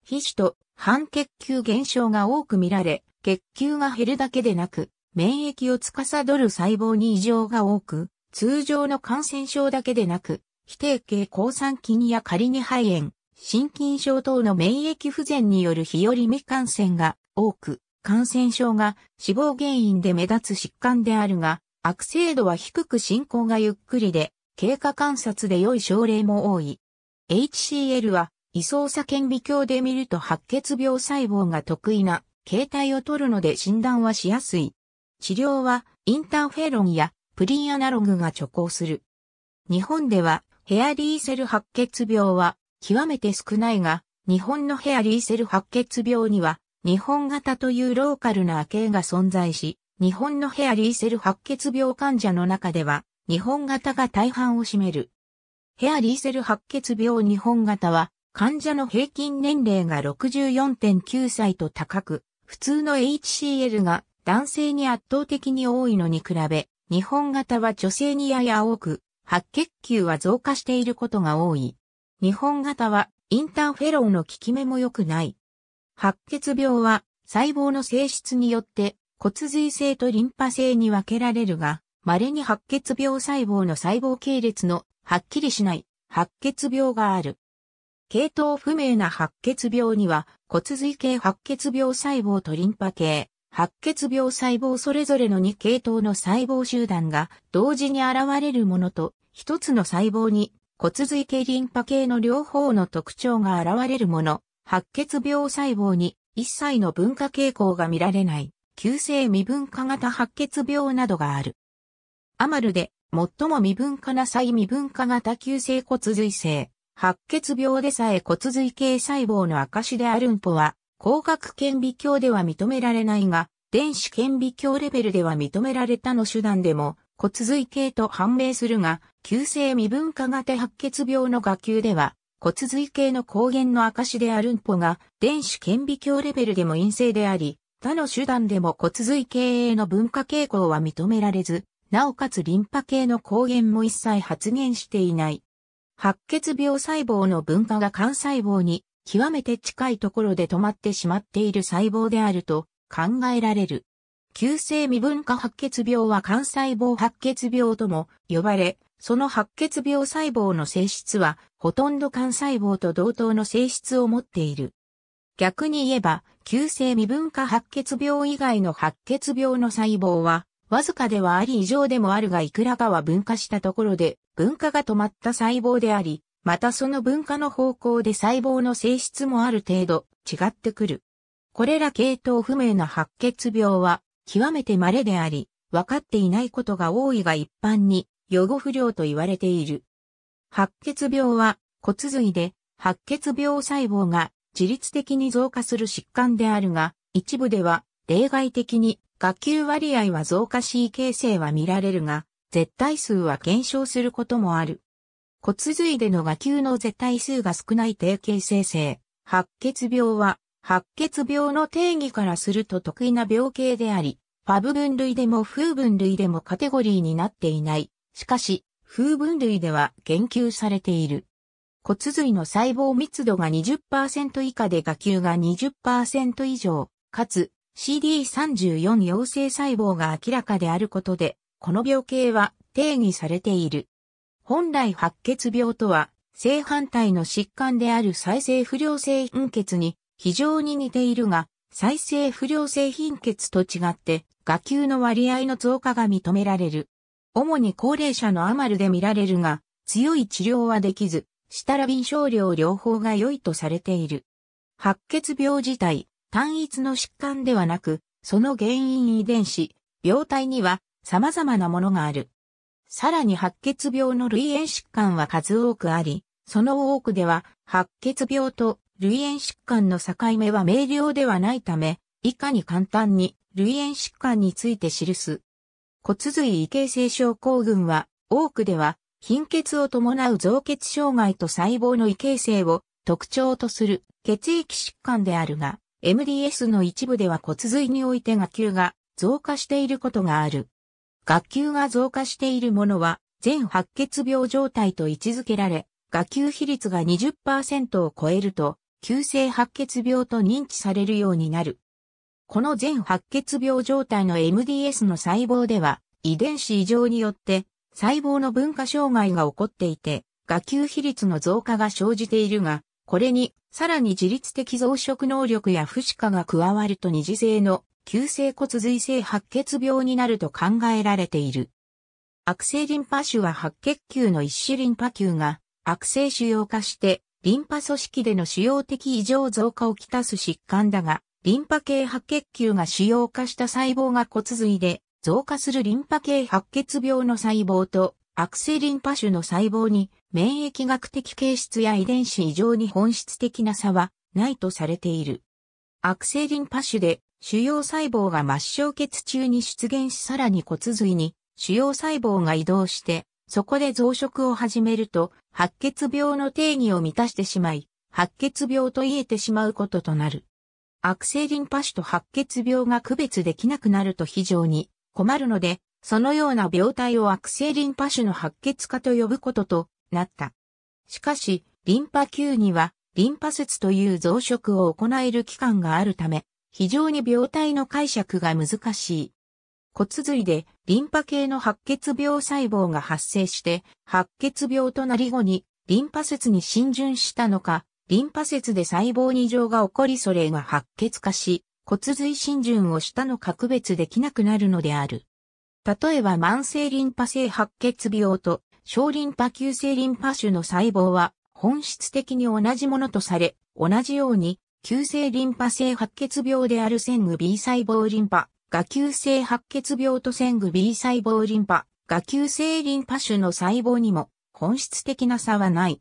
皮脂と半血球減少が多く見られ、血球が減るだけでなく、免疫を司る細胞に異常が多く、通常の感染症だけでなく、非定型抗酸菌や仮に肺炎、心筋症等の免疫不全による日和未感染が多く、感染症が死亡原因で目立つ疾患であるが、悪性度は低く進行がゆっくりで、経過観察で良い症例も多い。HCL は、異相差顕微鏡で見ると白血病細胞が得意な形態を取るので診断はしやすい。治療はインターフェロンやプリンアナログが徐行する。日本ではヘアリーセル白血病は極めて少ないが、日本のヘアリーセル白血病には日本型というローカルな亜型が存在し、日本のヘアリーセル白血病患者の中では日本型が大半を占める。ヘアリーセル白血病日本型は患者の平均年齢が64.9歳と高く、普通の HCl が男性に圧倒的に多いのに比べ、日本型は女性にやや多く、白血球は増加していることが多い。日本型はインターフェロンの効き目も良くない。白血病は細胞の性質によって骨髄性とリンパ性に分けられるが、稀に白血病細胞の細胞系列のはっきりしない白血病がある。系統不明な白血病には骨髄系白血病細胞とリンパ系白血病細胞それぞれの2系統の細胞集団が同時に現れるものと一つの細胞に骨髄系リンパ系の両方の特徴が現れるもの、白血病細胞に一切の分化傾向が見られない急性未分化型白血病などがある。アマルで最も未分化な際未分化型急性骨髄性白血病でさえ骨髄系細胞の証であるんぽは、光学顕微鏡では認められないが、電子顕微鏡レベルでは認められたの手段でも、骨髄系と判明するが、急性未分化型白血病の学級では、骨髄系の抗原の証であるんぽが、電子顕微鏡レベルでも陰性であり、他の手段でも骨髄系への分化傾向は認められず、なおかつリンパ系の抗原も一切発現していない。白血病細胞の分化が肝細胞に極めて近いところで止まってしまっている細胞であると考えられる。急性未分化白血病は肝細胞白血病とも呼ばれ、その白血病細胞の性質はほとんど肝細胞と同等の性質を持っている。逆に言えば、急性未分化白血病以外の白血病の細胞は、わずかではあり異常でもあるがいくらかは分化したところで、分化が止まった細胞であり、またその分化の方向で細胞の性質もある程度違ってくる。これら系統不明な白血病は極めて稀であり、分かっていないことが多いが一般に予後不良と言われている。白血病は骨髄で白血病細胞が自律的に増加する疾患であるが、一部では例外的に学級割合は増加し形成は見られるが、絶対数は減少することもある。骨髄での学級の絶対数が少ない定型生成、白血病は、白血病の定義からすると得意な病形であり、ファブ分類でも風分類でもカテゴリーになっていない。しかし、風分類では言及されている。骨髄の細胞密度が20%以下で学球が20%以上、かつ CD34 陽性細胞が明らかであることで、この病型は定義されている。本来白血病とは、正反対の疾患である再生不良性貧血に非常に似ているが、再生不良性貧血と違って、学球の割合の増加が認められる。主に高齢者のアマルで見られるが、強い治療はできず、シタラビン少量療法が良いとされている。白血病自体、単一の疾患ではなく、その原因遺伝子、病態には様々なものがある。さらに白血病の類炎疾患は数多くあり、その多くでは白血病と類炎疾患の境目は明瞭ではないため、いかに簡単に類炎疾患について記す。骨髄異形成症候群は、多くでは貧血を伴う増血障害と細胞の異形成を特徴とする血液疾患であるが、MDS の一部では骨髄において学級が増加していることがある。学級が増加しているものは、全白血病状態と位置づけられ、学級比率が20%を超えると、急性白血病と認知されるようになる。この全白血病状態の MDS の細胞では、遺伝子異常によって、細胞の分化障害が起こっていて、学級比率の増加が生じているが、これに、さらに自律的増殖能力や不死化が加わると二次性の急性骨髄性白血病になると考えられている。悪性リンパ腫は白血球の一種リンパ球が悪性腫瘍化してリンパ組織での腫瘍的異常増加をきたす疾患だが、リンパ系白血球が腫瘍化した細胞が骨髄で増加するリンパ系白血病の細胞と悪性リンパ腫の細胞に免疫学的形質や遺伝子異常に本質的な差はないとされている。悪性リンパ腫で主要細胞が末梢血中に出現しさらに骨髄に主要細胞が移動して、そこで増殖を始めると、白血病の定義を満たしてしまい、白血病と言えてしまうこととなる。悪性リンパ腫と白血病が区別できなくなると非常に困るので、そのような病態を悪性リンパ腫の白血化と呼ぶこととなった。しかし、リンパ球には、リンパ節という増殖を行える器官があるため、非常に病態の解釈が難しい。骨髄でリンパ系の白血病細胞が発生して、白血病となり後に、リンパ節に浸潤したのか、リンパ節で細胞に異常が起こりそれが白血化し、骨髄浸潤をしたの格別できなくなるのである。例えば慢性リンパ性白血病と小リンパ球性リンパ腫の細胞は本質的に同じものとされ、同じように、急性リンパ性白血病である線具 B 細胞リンパが急性白血病と線具 B 細胞リンパが急性リンパ腫の細胞にも本質的な差はない。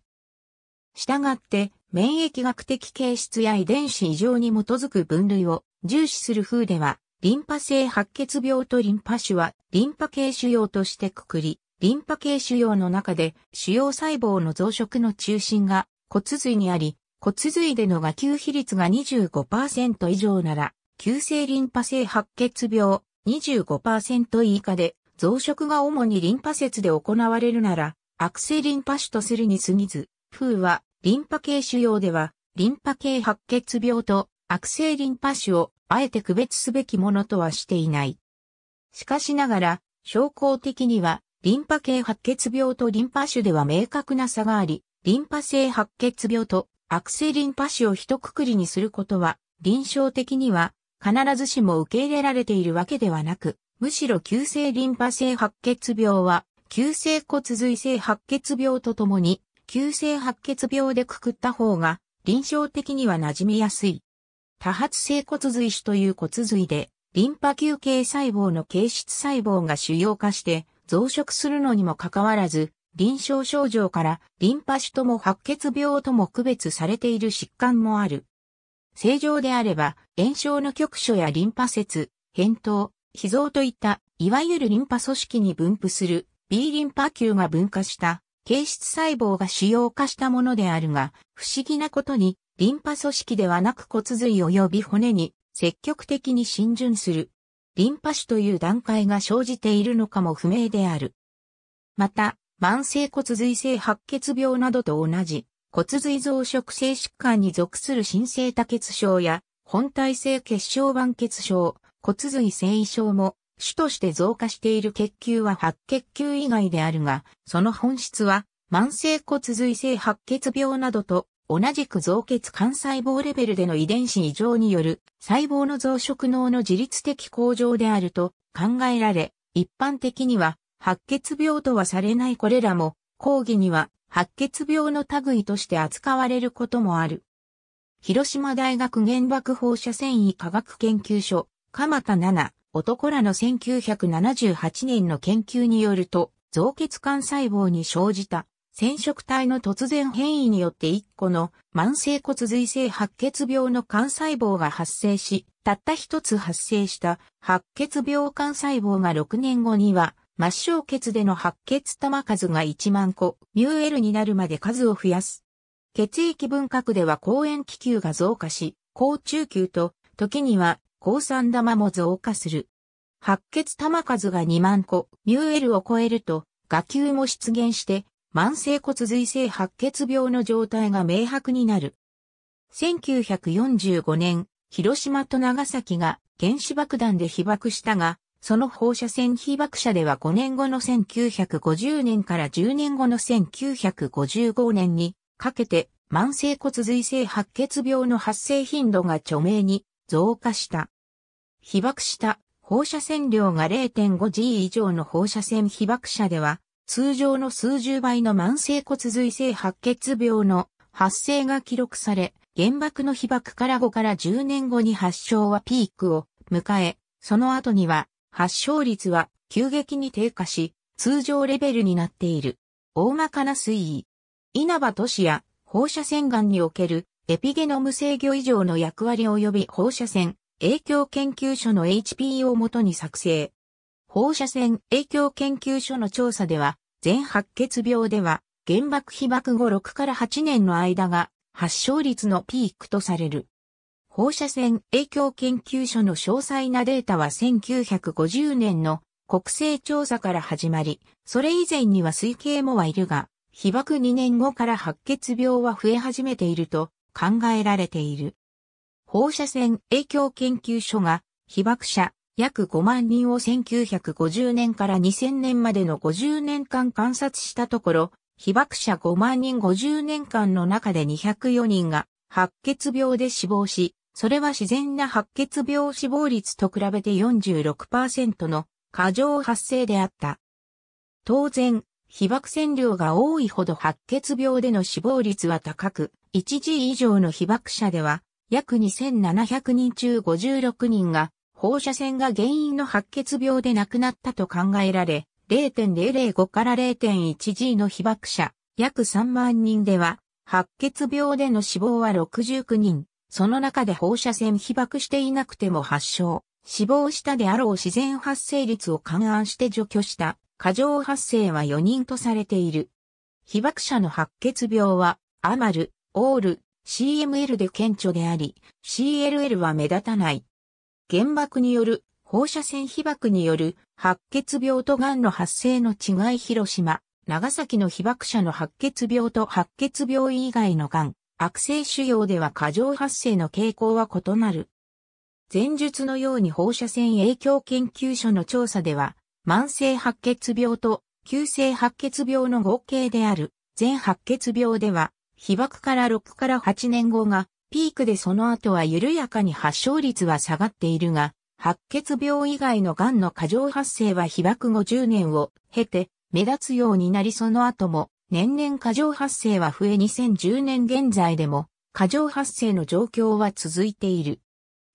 したがって、免疫学的形質や遺伝子異常に基づく分類を重視する風では、リンパ性白血病とリンパ腫はリンパ系腫瘍としてくくり、リンパ系腫瘍の中で腫瘍細胞の増殖の中心が骨髄にあり、骨髄での餓球比率が25%以上なら、急性リンパ性白血病25%以下で増殖が主にリンパ節で行われるなら、悪性リンパ腫とするに過ぎず、風はリンパ系腫瘍では、リンパ系白血病と悪性リンパ腫をあえて区別すべきものとはしていない。しかしながら、症候的にはリンパ系白血病とリンパ腫では明確な差があり、リンパ性白血病と悪性リンパ腫を一括りにすることは、臨床的には必ずしも受け入れられているわけではなく、むしろ急性リンパ性白血病は、急性骨髄性白血病とともに、急性白血病でくくった方が、臨床的には馴染みやすい。多発性骨髄腫という骨髄で、リンパ球形細胞の形質細胞が主要化して、増殖するのにもかかわらず、臨床症状からリンパ腫とも白血病とも区別されている疾患もある。正常であれば、炎症の局所やリンパ節、扁桃、脾臓といった、いわゆるリンパ組織に分布する B リンパ球が分化した形質細胞が腫瘍化したものであるが、不思議なことに、リンパ組織ではなく骨髄及び骨に積極的に浸潤するリンパ腫という段階が生じているのかも不明である。また、慢性骨髄性白血病などと同じ、骨髄増殖性疾患に属する新生多血症や、本体性血小板血症、骨髄繊維症も、種として増加している血球は白血球以外であるが、その本質は慢性骨髄性白血病などと同じく増血幹細胞レベルでの遺伝子異常による細胞の増殖能の自律的向上であると考えられ、一般的には白血病とはされないこれらも、講義には白血病の類として扱われることもある。広島大学原爆放射線維科学研究所、鎌田七、男らの1978年の研究によると、増血幹細胞に生じた染色体の突然変異によって1個の慢性骨髄性白血病の幹細胞が発生し、たった一つ発生した白血病幹細胞が6年後には、末梢血での白血玉数が1万個、ミューエルになるまで数を増やす。血液分割では抗炎気球が増加し、抗中球と、時には抗酸玉も増加する。白血玉数が2万個、ミューエルを超えると、画球も出現して、慢性骨髄性白血病の状態が明白になる。1945年、広島と長崎が原子爆弾で被爆したが、その放射線被爆者では5年後の1950年から10年後の1955年にかけて慢性骨髄性白血病の発生頻度が著名に増加した。被爆した放射線量が 0.5G 以上の放射線被爆者では通常の数十倍の慢性骨髄性白血病の発生が記録され、原爆の被爆から5から10年後に発症はピークを迎え、その後には発症率は急激に低下し、通常レベルになっている。大まかな推移。稲葉都市や放射線癌におけるエピゲノム制御異常の役割及び放射線影響研究所の HPE をもとに作成。放射線影響研究所の調査では、全白血病では、原爆被爆後6から8年の間が発症率のピークとされる。放射線影響研究所の詳細なデータは1950年の国勢調査から始まり、それ以前には推計もはいるが、被爆2年後から白血病は増え始めていると考えられている。放射線影響研究所が被爆者、約5万人を1950年から2000年までの50年間観察したところ、被爆者5万人50年間の中で204人が白血病で死亡し、それは自然な白血病死亡率と比べて46%の過剰発生であった。当然、被爆線量が多いほど白血病での死亡率は高く、1時以上の被爆者では約2700人中56人が放射線が原因の白血病で亡くなったと考えられ、0.005から 0.1G の被爆者、約3万人では、白血病での死亡は69人、その中で放射線被爆していなくても発症、死亡したであろう自然発生率を勘案して除去した過剰発生は4人とされている。被爆者の白血病は、アマル、オール、CML で顕著であり、CLL は目立たない。原爆による放射線被爆による白血病と癌の発生の違い広島、長崎の被爆者の白血病と白血病以外の癌、悪性腫瘍では過剰発生の傾向は異なる。前述のように放射線影響研究所の調査では、慢性白血病と急性白血病の合計である全白血病では、被爆から6から8年後がピークでその後は緩やかに発症率は下がっているが、白血病以外の癌の過剰発生は被爆後10年を経て目立つようになりその後も年々過剰発生は増え2010年現在でも過剰発生の状況は続いている。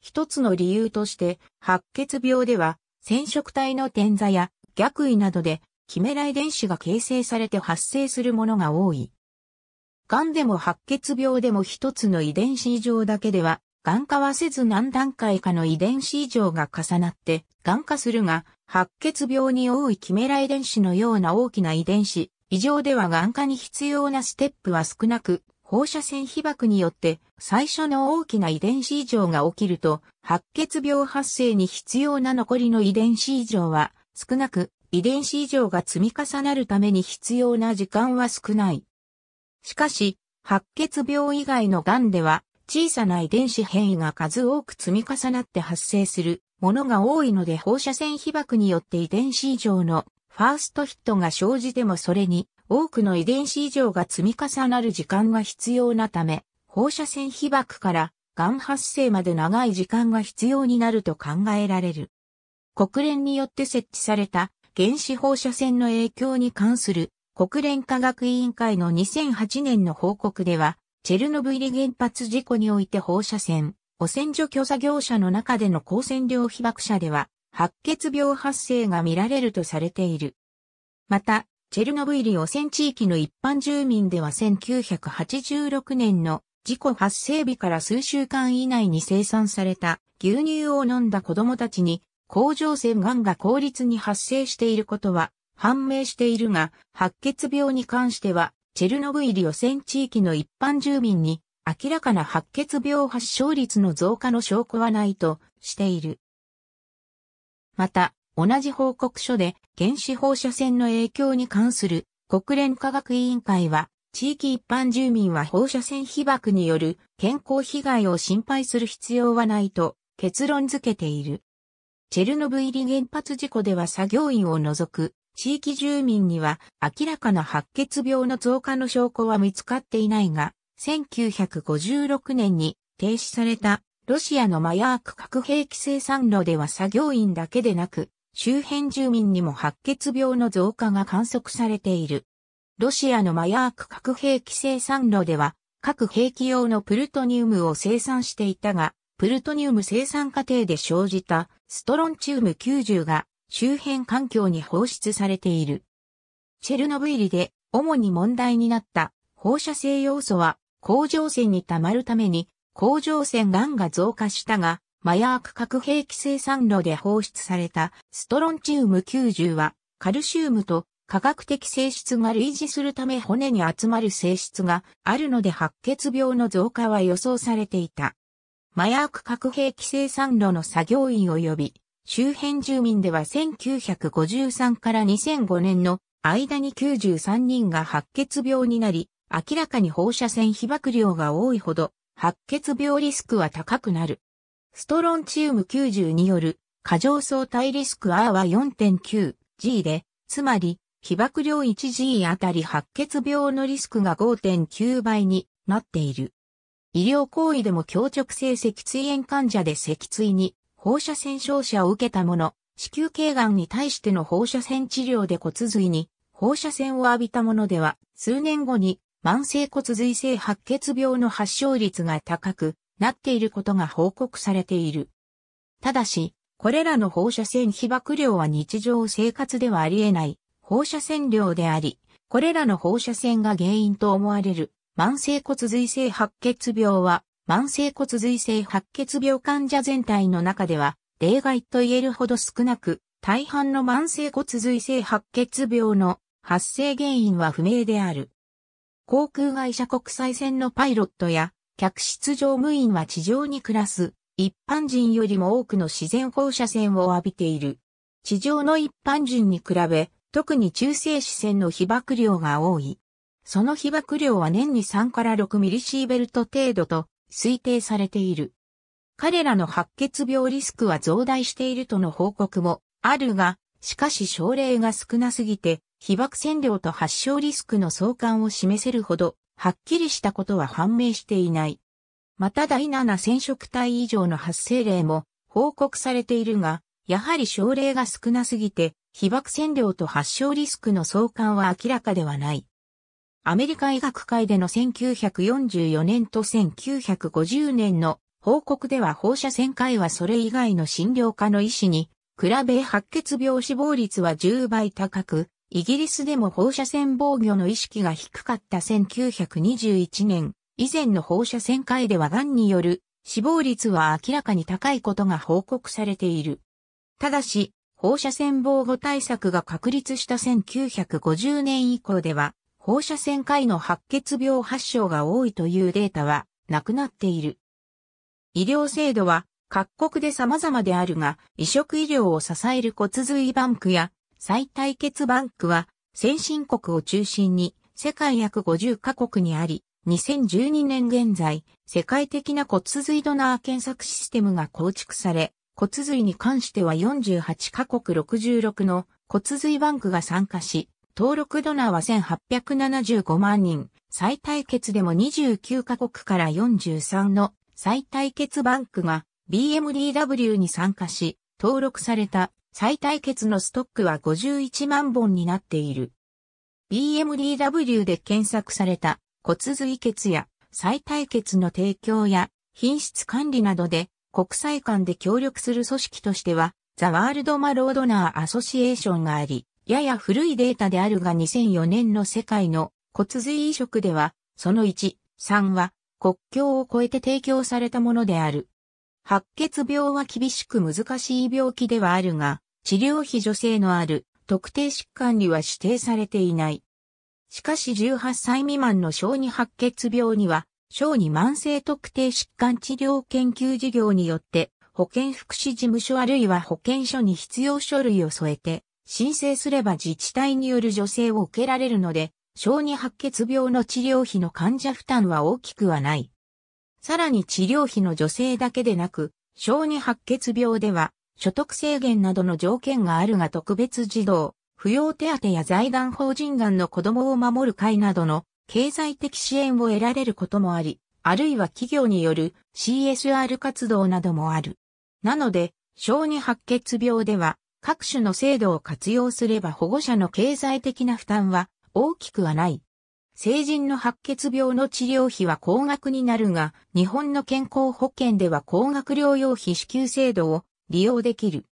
一つの理由として白血病では染色体の点座や逆位などでキメラ遺伝子が形成されて発生するものが多い。癌でも白血病でも一つの遺伝子異常だけでは、癌化はせず何段階かの遺伝子異常が重なって、癌化するが、白血病に多いキメラ遺伝子のような大きな遺伝子、異常では癌化に必要なステップは少なく、放射線被曝によって最初の大きな遺伝子異常が起きると、白血病発生に必要な残りの遺伝子異常は少なく、遺伝子異常が積み重なるために必要な時間は少ない。しかし、白血病以外の癌では、小さな遺伝子変異が数多く積み重なって発生するものが多いので放射線被曝によって遺伝子異常のファーストヒットが生じてもそれに多くの遺伝子異常が積み重なる時間が必要なため、放射線被曝から癌発生まで長い時間が必要になると考えられる。国連によって設置された原子放射線の影響に関する国連科学委員会の2008年の報告では、チェルノブイリ原発事故において放射線、汚染除去作業者の中での光線量被爆者では、白血病発生が見られるとされている。また、チェルノブイリ汚染地域の一般住民では1986年の事故発生日から数週間以内に生産された牛乳を飲んだ子供たちに甲状腺癌が効率に発生していることは判明しているが、白血病に関しては、チェルノブイリ予選地域の一般住民に、明らかな白血病発症率の増加の証拠はないとしている。また、同じ報告書で原子放射線の影響に関する国連科学委員会は、地域一般住民は放射線被爆による健康被害を心配する必要はないと結論付けている。チェルノブイリ原発事故では作業員を除く地域住民には明らかな白血病の増加の証拠は見つかっていないが、1956年に停止されたロシアのマヤーク核兵器生産炉では作業員だけでなく、周辺住民にも白血病の増加が観測されている。ロシアのマヤーク核兵器生産炉では、核兵器用のプルトニウムを生産していたが、プルトニウム生産過程で生じたストロンチウム90が周辺環境に放出されている。チェルノブイリで主に問題になった放射性要素は甲状腺に溜まるために甲状腺んが増加したが、麻薬核兵器生産炉で放出されたストロンチウム90はカルシウムと化学的性質が類似するため骨に集まる性質があるので白血病の増加は予想されていた。麻薬核兵器生産炉の作業員及び周辺住民では1953から2005年の間に93人が白血病になり、明らかに放射線被曝量が多いほど白血病リスクは高くなる。ストロンチウム90による過剰相対リスク R は 4.9G で、つまり被曝量 1G あたり白血病のリスクが5.9倍になっている。医療行為でも強直性脊椎炎患者で脊椎に放射線照射を受けたもの、子宮頸がんに対しての放射線治療で骨髄に放射線を浴びたものでは、数年後に慢性骨髄性白血病の発症率が高くなっていることが報告されている。ただし、これらの放射線被曝量は日常生活ではあり得ない放射線量であり、これらの放射線が原因と思われる慢性骨髄性白血病は慢性骨髄性白血病患者全体の中では、例外と言えるほど少なく、大半の慢性骨髄性白血病の発生原因は不明である。航空会社国際線のパイロットや客室乗務員は地上に暮らす一般人よりも多くの自然放射線を浴びている。地上の一般人に比べ、特に中性子線の被曝量が多い。その被曝量は年に3から6ミリシーベルト程度と推定されている。彼らの白血病リスクは増大しているとの報告もあるが、しかし症例が少なすぎて、被爆線量と発症リスクの相関を示せるほど、はっきりしたことは判明していない。また第7染色体以上の発生例も報告されているが、やはり症例が少なすぎて、被爆線量と発症リスクの相関は明らかではない。アメリカ医学会での1944年と1950年の報告では放射線科医はそれ以外の診療科の医師に比べ白血病死亡率は10倍高く、イギリスでも放射線防御の意識が低かった1921年、以前の放射線科医では癌による死亡率は明らかに高いことが報告されている。ただし、放射線防護対策が確立した1950年以降では、放射線科医の白血病発症が多いというデータはなくなっている。医療制度は各国で様々であるが、移植医療を支える骨髄バンクや再対決バンクは先進国を中心に世界約50カ国にあり、2012年現在、世界的な骨髄ドナー検索システムが構築され、骨髄に関しては48カ国66の骨髄バンクが参加し、登録ドナーは1875万人、再対決でも29カ国から43の再対決バンクが BMDW に参加し、登録された再対決のストックは51万本になっている。BMDW で検索された骨髄血や再対決の提供や品質管理などで国際間で協力する組織としてはザ・ワールド・マロードナー・アソシエーションがあり、やや古いデータであるが2004年の世界の骨髄移植では、その1、3は国境を越えて提供されたものである。白血病は厳しく難しい病気ではあるが、治療費助成のある特定疾患には指定されていない。しかし18歳未満の小児白血病には、小児慢性特定疾患治療研究事業によって、保健福祉事務所あるいは保健所に必要書類を添えて、申請すれば自治体による助成を受けられるので、小児白血病の治療費の患者負担は大きくはない。さらに治療費の助成だけでなく、小児白血病では、所得制限などの条件があるが特別児童、扶養手当や財団法人がんの子供を守る会などの経済的支援を得られることもあり、あるいは企業による CSR 活動などもある。なので、小児白血病では、各種の制度を活用すれば保護者の経済的な負担は大きくはない。成人の白血病の治療費は高額になるが、日本の健康保険では高額療養費支給制度を利用できる。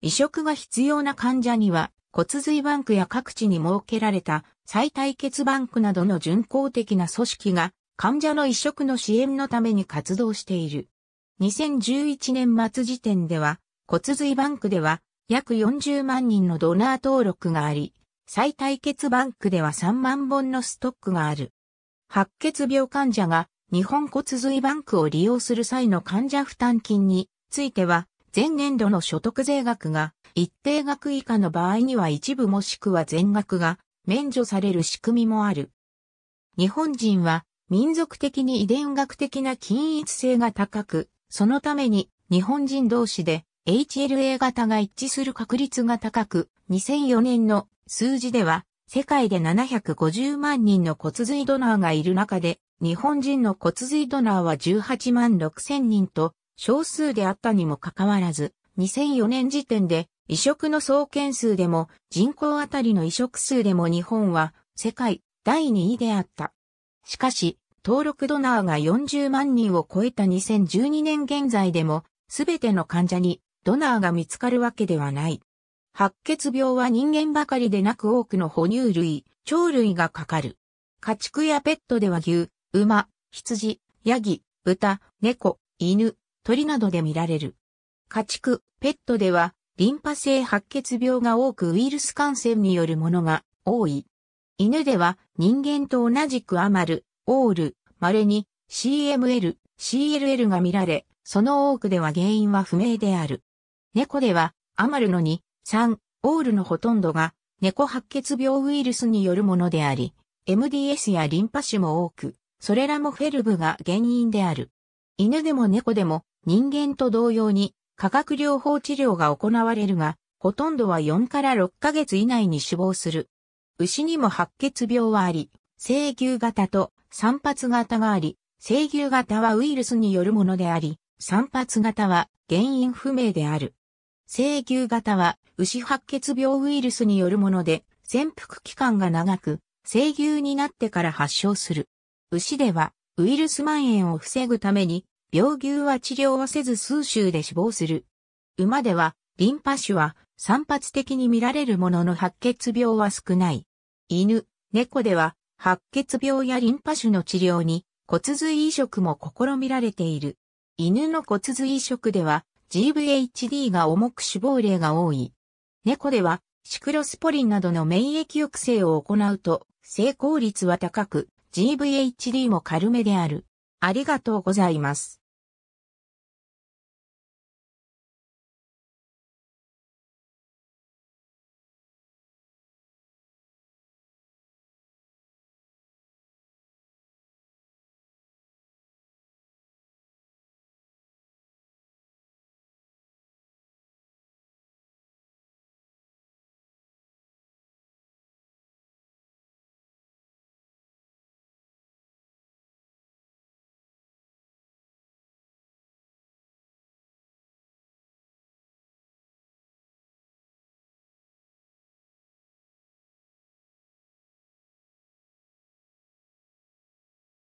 移植が必要な患者には、骨髄バンクや各地に設けられた再対決バンクなどの巡航的な組織が患者の移植の支援のために活動している。2011年末時点では、骨髄バンクでは約40万人のドナー登録があり、再対決バンクでは3万本のストックがある。白血病患者が日本骨髄バンクを利用する際の患者負担金については、前年度の所得税額が一定額以下の場合には一部もしくは全額が免除される仕組みもある。日本人は民族的に遺伝学的な均一性が高く、そのために日本人同士で HLA 型が一致する確率が高く、2004年の数字では、世界で750万人の骨髄ドナーがいる中で、日本人の骨髄ドナーは18万6千人と少数であったにもかかわらず、2004年時点で移植の総件数でも人口あたりの移植数でも日本は世界第2位であった。しかし、登録ドナーが40万人を超えた2012年現在でも、すべての患者にドナーが見つかるわけではない。白血病は人間ばかりでなく多くの哺乳類、鳥類がかかる。家畜やペットでは牛、馬、羊、ヤギ、豚、猫、犬、鳥などで見られる。家畜、ペットでは、リンパ性白血病が多くウイルス感染によるものが多い。犬では人間と同じくアマル、オール、稀に CML、CLL が見られ、その多くでは原因は不明である。猫では、アマルの2、3、オールのほとんどが、猫白血病ウイルスによるものであり、MDS やリンパ腫も多く、それらもフェルブが原因である。犬でも猫でも人間と同様に化学療法治療が行われるが、ほとんどは4から6ヶ月以内に死亡する。牛にも白血病はあり、生牛型と散発型があり、生牛型はウイルスによるものであり、散発型は原因不明である。性牛型は牛白血病ウイルスによるもので、潜伏期間が長く、生牛になってから発症する。牛ではウイルス蔓延を防ぐために、病牛は治療はせず数週で死亡する。馬ではリンパ腫は散発的に見られるものの白血病は少ない。犬、猫では白血病やリンパ腫の治療に骨髄移植も試みられている。犬の骨髄移植では GVHD が重く死亡例が多い。猫では、シクロスポリンなどの免疫抑制を行うと、成功率は高く、GVHD も軽めである。ありがとうございます。